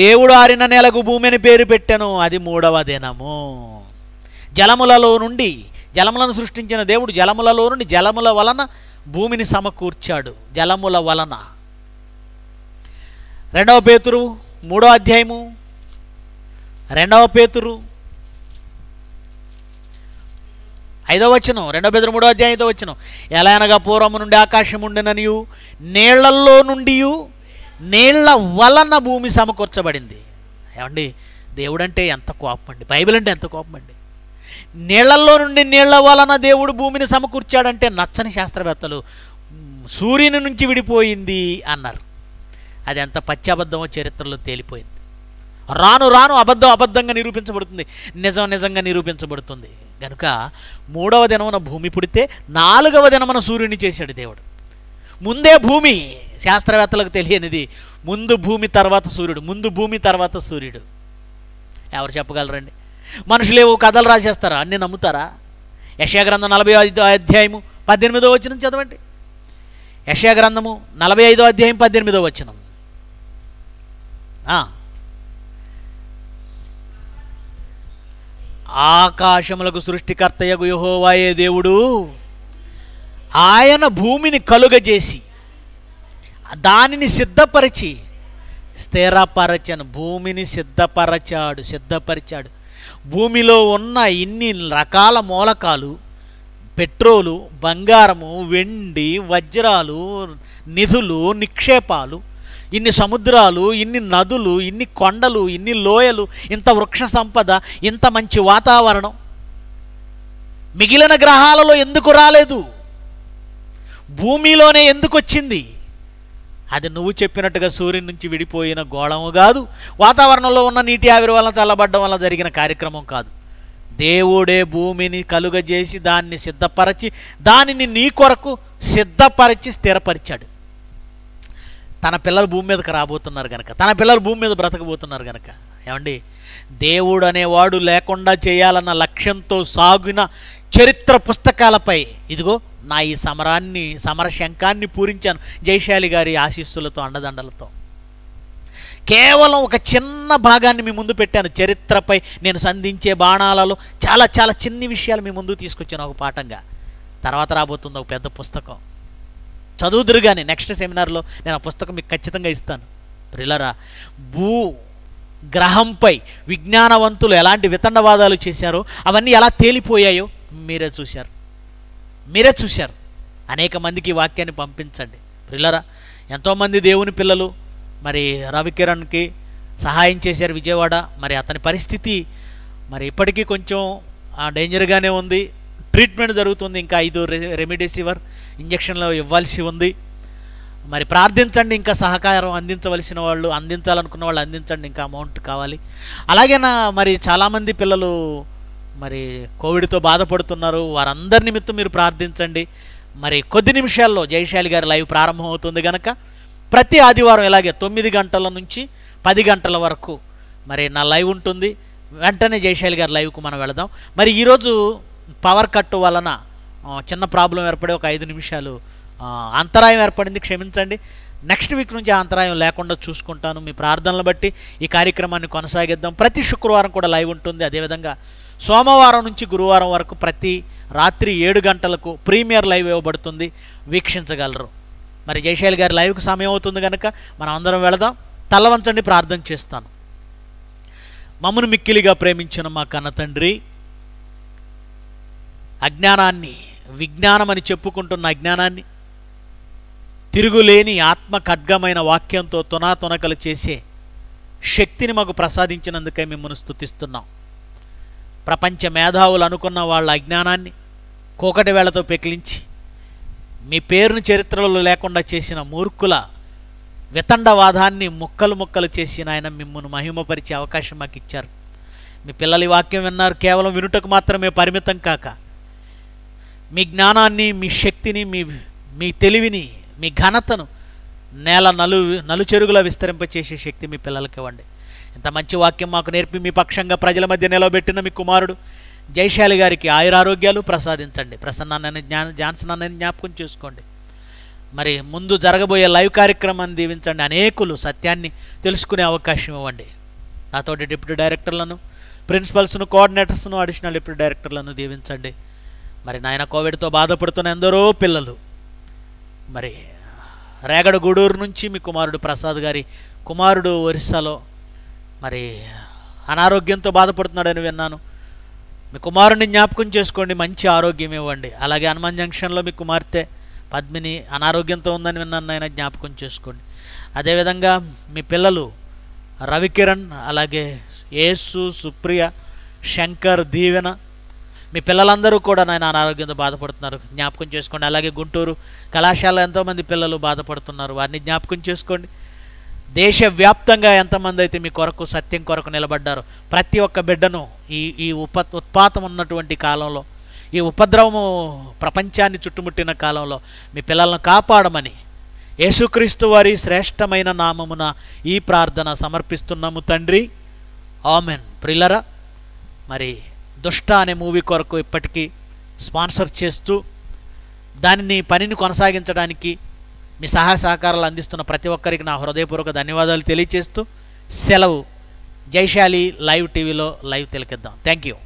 దేవుడు ఆరిన నేలకు భూమిని పేరు పెట్టెను అది మూడవ దినము జలములలో నుండి జలములను సృష్టించిన దేవుడు జలములలో నుండి జలముల వలన భూమిని సమకూర్చాడు జలముల వలన రెండవ పేతురు మూడో అధ్యాయము రెండవ పేతురు ఐదో వచ్చను రెండో పేదరు మూడో అధ్యాయం ఐదో వచ్చను ఎలా అనగా పూర్వము నుండి ఆకాశం ఉండిననియు నీళ్లల్లో నుండి నీళ్ల వలన భూమి సమకూర్చబడింది ఏమండి దేవుడంటే ఎంత కోపం అండి బైబిల్ అంటే ఎంత కోపం అండి నీళ్లలో నుండి నీళ్ల వలన దేవుడు భూమిని సమకూర్చాడంటే నచ్చని శాస్త్రవేత్తలు సూర్యుని నుంచి విడిపోయింది అన్నారు అది ఎంత పచ్చబద్ధమో చరిత్రలో తేలిపోయింది రాను రాను అబద్ధం అబద్ధంగా నిరూపించబడుతుంది నిజం నిజంగా నిరూపించబడుతుంది కనుక మూడవ దినమున భూమి పుడితే నాలుగవ దినమున సూర్యుని చేశాడు దేవుడు ముందే భూమి శాస్త్రవేత్తలకు తెలియనిది ముందు భూమి తర్వాత సూర్యుడు ముందు భూమి తర్వాత సూర్యుడు ఎవరు చెప్పగలరండి మనుషులేవో కథలు రాసేస్తారా అన్నీ నమ్ముతారా యశాగ్రంథం నలభై ఐదో అధ్యాయము పద్దెనిమిదో వచ్చిన చదవండి యశాగ్రంథము నలభై ఐదో అధ్యాయం పద్దెనిమిదో వచ్చినం ఆకాశములకు సృష్టికర్తయ్య యహోవాయే దేవుడు ఆయన భూమిని కలుగజేసి దానిని సిద్ధపరిచి స్థిరపరచను భూమిని సిద్ధపరచాడు సిద్ధపరిచాడు భూమిలో ఉన్న ఇన్ని రకాల మూలకాలు పెట్రోలు బంగారము వెండి వజ్రాలు నిధులు నిక్షేపాలు ఇన్ని సముద్రాలు ఇన్ని నదులు ఇన్ని కొండలు ఇన్ని లోయలు ఇంత వృక్ష సంపద ఇంత మంచి వాతావరణం మిగిలిన గ్రహాలలో ఎందుకు రాలేదు భూమిలోనే ఎందుకు వచ్చింది అది నువ్వు చెప్పినట్టుగా సూర్యుని నుంచి విడిపోయిన గోళము కాదు వాతావరణంలో ఉన్న నీటి ఆవిరి వల్ల చల్లబడ్డం వల్ల జరిగిన కార్యక్రమం కాదు దేవుడే భూమిని కలుగజేసి దాన్ని సిద్ధపరచి దానిని నీ కొరకు సిద్ధపరిచి స్థిరపరిచాడు తన పిల్లలు భూమి మీదకి రాబోతున్నారు కనుక తన పిల్లలు భూమి మీద బ్రతకబోతున్నారు కనుక ఏమండి దేవుడు అనేవాడు లేకుండా చేయాలన్న లక్ష్యంతో సాగిన చరిత్ర పుస్తకాలపై ఇదిగో నా ఈ సమరాన్ని సమరశంకాన్ని పూరించాను జైశాలి గారి ఆశీస్సులతో అండదండలతో కేవలం ఒక చిన్న భాగాన్ని మీ ముందు పెట్టాను చరిత్రపై నేను సంధించే బాణాలలో చాలా చాలా చిన్ని విషయాలు మీ ముందు తీసుకొచ్చాను ఒక పాఠంగా తర్వాత రాబోతుంది ఒక పెద్ద పుస్తకం చదువుదురు కానీ నెక్స్ట్ సెమినార్లో నేను ఆ పుస్తకం మీకు ఖచ్చితంగా ఇస్తాను ప్రిలరా భూ గ్రహంపై విజ్ఞానవంతులు ఎలాంటి వితండవాదాలు చేశారో అవన్నీ ఎలా తేలిపోయాయో మీరే చూశారు మీరే చూశారు అనేక మందికి ఈ వాక్యాన్ని పంపించండి పిల్లరా ఎంతోమంది దేవుని పిల్లలు మరి రవికిరణ్కి సహాయం చేశారు విజయవాడ మరి అతని పరిస్థితి మరి ఇప్పటికీ కొంచెం డేంజర్గానే ఉంది ట్రీట్మెంట్ జరుగుతుంది ఇంకా ఐదు రెమిడెసివర్ ఇంజక్షన్లు ఇవ్వాల్సి ఉంది మరి ప్రార్థించండి ఇంకా సహకారం అందించవలసిన వాళ్ళు అందించాలనుకున్న వాళ్ళు అందించండి ఇంకా అమౌంట్ కావాలి అలాగే నా మరి చాలామంది పిల్లలు మరి కోవిడ్తో బాధపడుతున్నారు వారందరి నిమిత్తం మీరు ప్రార్థించండి మరి కొద్ది నిమిషాల్లో జయశాలి గారి లైవ్ ప్రారంభం అవుతుంది కనుక ప్రతి ఆదివారం ఇలాగే తొమ్మిది గంటల నుంచి పది గంటల వరకు మరి నా లైవ్ ఉంటుంది వెంటనే జయశాలి గారి లైవ్కు మనం వెళదాం మరి ఈరోజు పవర్ కట్ వలన చిన్న ప్రాబ్లం ఏర్పడి ఒక ఐదు నిమిషాలు అంతరాయం ఏర్పడింది క్షమించండి నెక్స్ట్ వీక్ నుంచి ఆ అంతరాయం లేకుండా చూసుకుంటాను మీ ప్రార్థనలు బట్టి ఈ కార్యక్రమాన్ని కొనసాగిద్దాం ప్రతి శుక్రవారం కూడా లైవ్ ఉంటుంది అదేవిధంగా సోమవారం నుంచి గురువారం వరకు ప్రతి రాత్రి ఏడు గంటలకు ప్రీమియర్ లైవ్ ఇవ్వబడుతుంది వీక్షించగలరు మరి జయశైల్ గారి లైవ్కి సమయం అవుతుంది కనుక మనం అందరం వెళదాం తలవంచండి ప్రార్థన చేస్తాను మమ్మను మిక్కిలిగా ప్రేమించిన మా కన్న తండ్రి అజ్ఞానాన్ని విజ్ఞానం అని చెప్పుకుంటున్న అజ్ఞానాన్ని తిరుగులేని ఆత్మ ఖడ్గమైన వాక్యంతో తునాతునకలు చేసే శక్తిని మాకు ప్రసాదించినందుకే మిమ్మల్ని స్థుతిస్తున్నాం ప్రపంచ మేధావులు అనుకున్న వాళ్ళ అజ్ఞానాన్ని కోకటి వేళతో పెకిలించి మీ పేరును చరిత్రలో లేకుండా చేసిన మూర్ఖుల వితండవాదాన్ని ముక్కలు ముక్కలు చేసిన ఆయన మిమ్మల్ని మహిమపరిచే అవకాశం మాకు ఇచ్చారు మీ పిల్లలు వాక్యం విన్నారు కేవలం వినుటకు మాత్రమే పరిమితం కాక మీ జ్ఞానాన్ని మీ శక్తిని మీ మీ తెలివిని మీ ఘనతను నేల నలు నలుచెరుగులా విస్తరింపచేసే శక్తి మీ పిల్లలకి ఇవ్వండి ఎంత మంచి వాక్యం మాకు నేర్పి మీ పక్షంగా ప్రజల మధ్య నిలబెట్టిన మీ కుమారుడు జైశాలి గారికి ఆయురారోగ్యాలు ప్రసాదించండి ప్రసన్నాన్ని జ్ఞాన జాన్సన్ అన్నని జ్ఞాపకం చేసుకోండి మరి ముందు జరగబోయే లైవ్ కార్యక్రమాన్ని దీవించండి అనేకులు సత్యాన్ని తెలుసుకునే అవకాశం ఇవ్వండి నాతోటి డిప్యూటీ డైరెక్టర్లను ప్రిన్సిపల్స్ను కోఆర్డినేటర్స్ను అడిషనల్ డిప్యూటీ డైరెక్టర్లను దీవించండి మరి నాయన కోవిడ్తో బాధపడుతున్న ఎందరో పిల్లలు మరి రేగడ గూడూరు నుంచి మీ కుమారుడు ప్రసాద్ గారి కుమారుడు ఒరిస్సాలో మరి అనారోగ్యంతో బాధపడుతున్నాడని విన్నాను మీ కుమారుని జ్ఞాపకం చేసుకోండి మంచి ఆరోగ్యం ఇవ్వండి అలాగే హనుమాన్ జంక్షన్లో మీ కుమార్తె పద్మిని అనారోగ్యంతో ఉందని విన్నాను ఆయన జ్ఞాపకం చేసుకోండి అదేవిధంగా మీ పిల్లలు రవికిరణ్ అలాగే యేసు సుప్రియ శంకర్ దీవెన మీ పిల్లలందరూ కూడా నాయన అనారోగ్యంతో బాధపడుతున్నారు జ్ఞాపకం చేసుకోండి అలాగే గుంటూరు కళాశాల ఎంతోమంది పిల్లలు బాధపడుతున్నారు వారిని జ్ఞాపకం చేసుకోండి దేశవ్యాప్తంగా ఎంతమంది అయితే మీ కొరకు సత్యం కొరకు నిలబడ్డారు ప్రతి ఒక్క బిడ్డను ఈ ఈ ఉప ఉత్పాతం ఉన్నటువంటి కాలంలో ఈ ఉపద్రవము ప్రపంచాన్ని చుట్టుముట్టిన కాలంలో మీ పిల్లలను కాపాడమని యేసుక్రీస్తు వారి శ్రేష్టమైన నామమున ఈ ప్రార్థన సమర్పిస్తున్నాము తండ్రి ఆమెన్ ప్రిల్లరా మరి దుష్ట అనే మూవీ కొరకు ఇప్పటికీ స్పాన్సర్ చేస్తూ దానిని పనిని కొనసాగించడానికి మీ సహాయ సహకారాలు అందిస్తున్న ప్రతి ఒక్కరికి నా హృదయపూర్వక ధన్యవాదాలు తెలియజేస్తూ సెలవు జైశాలి లైవ్ టీవీలో లైవ్ తిలకిద్దాం థ్యాంక్ యూ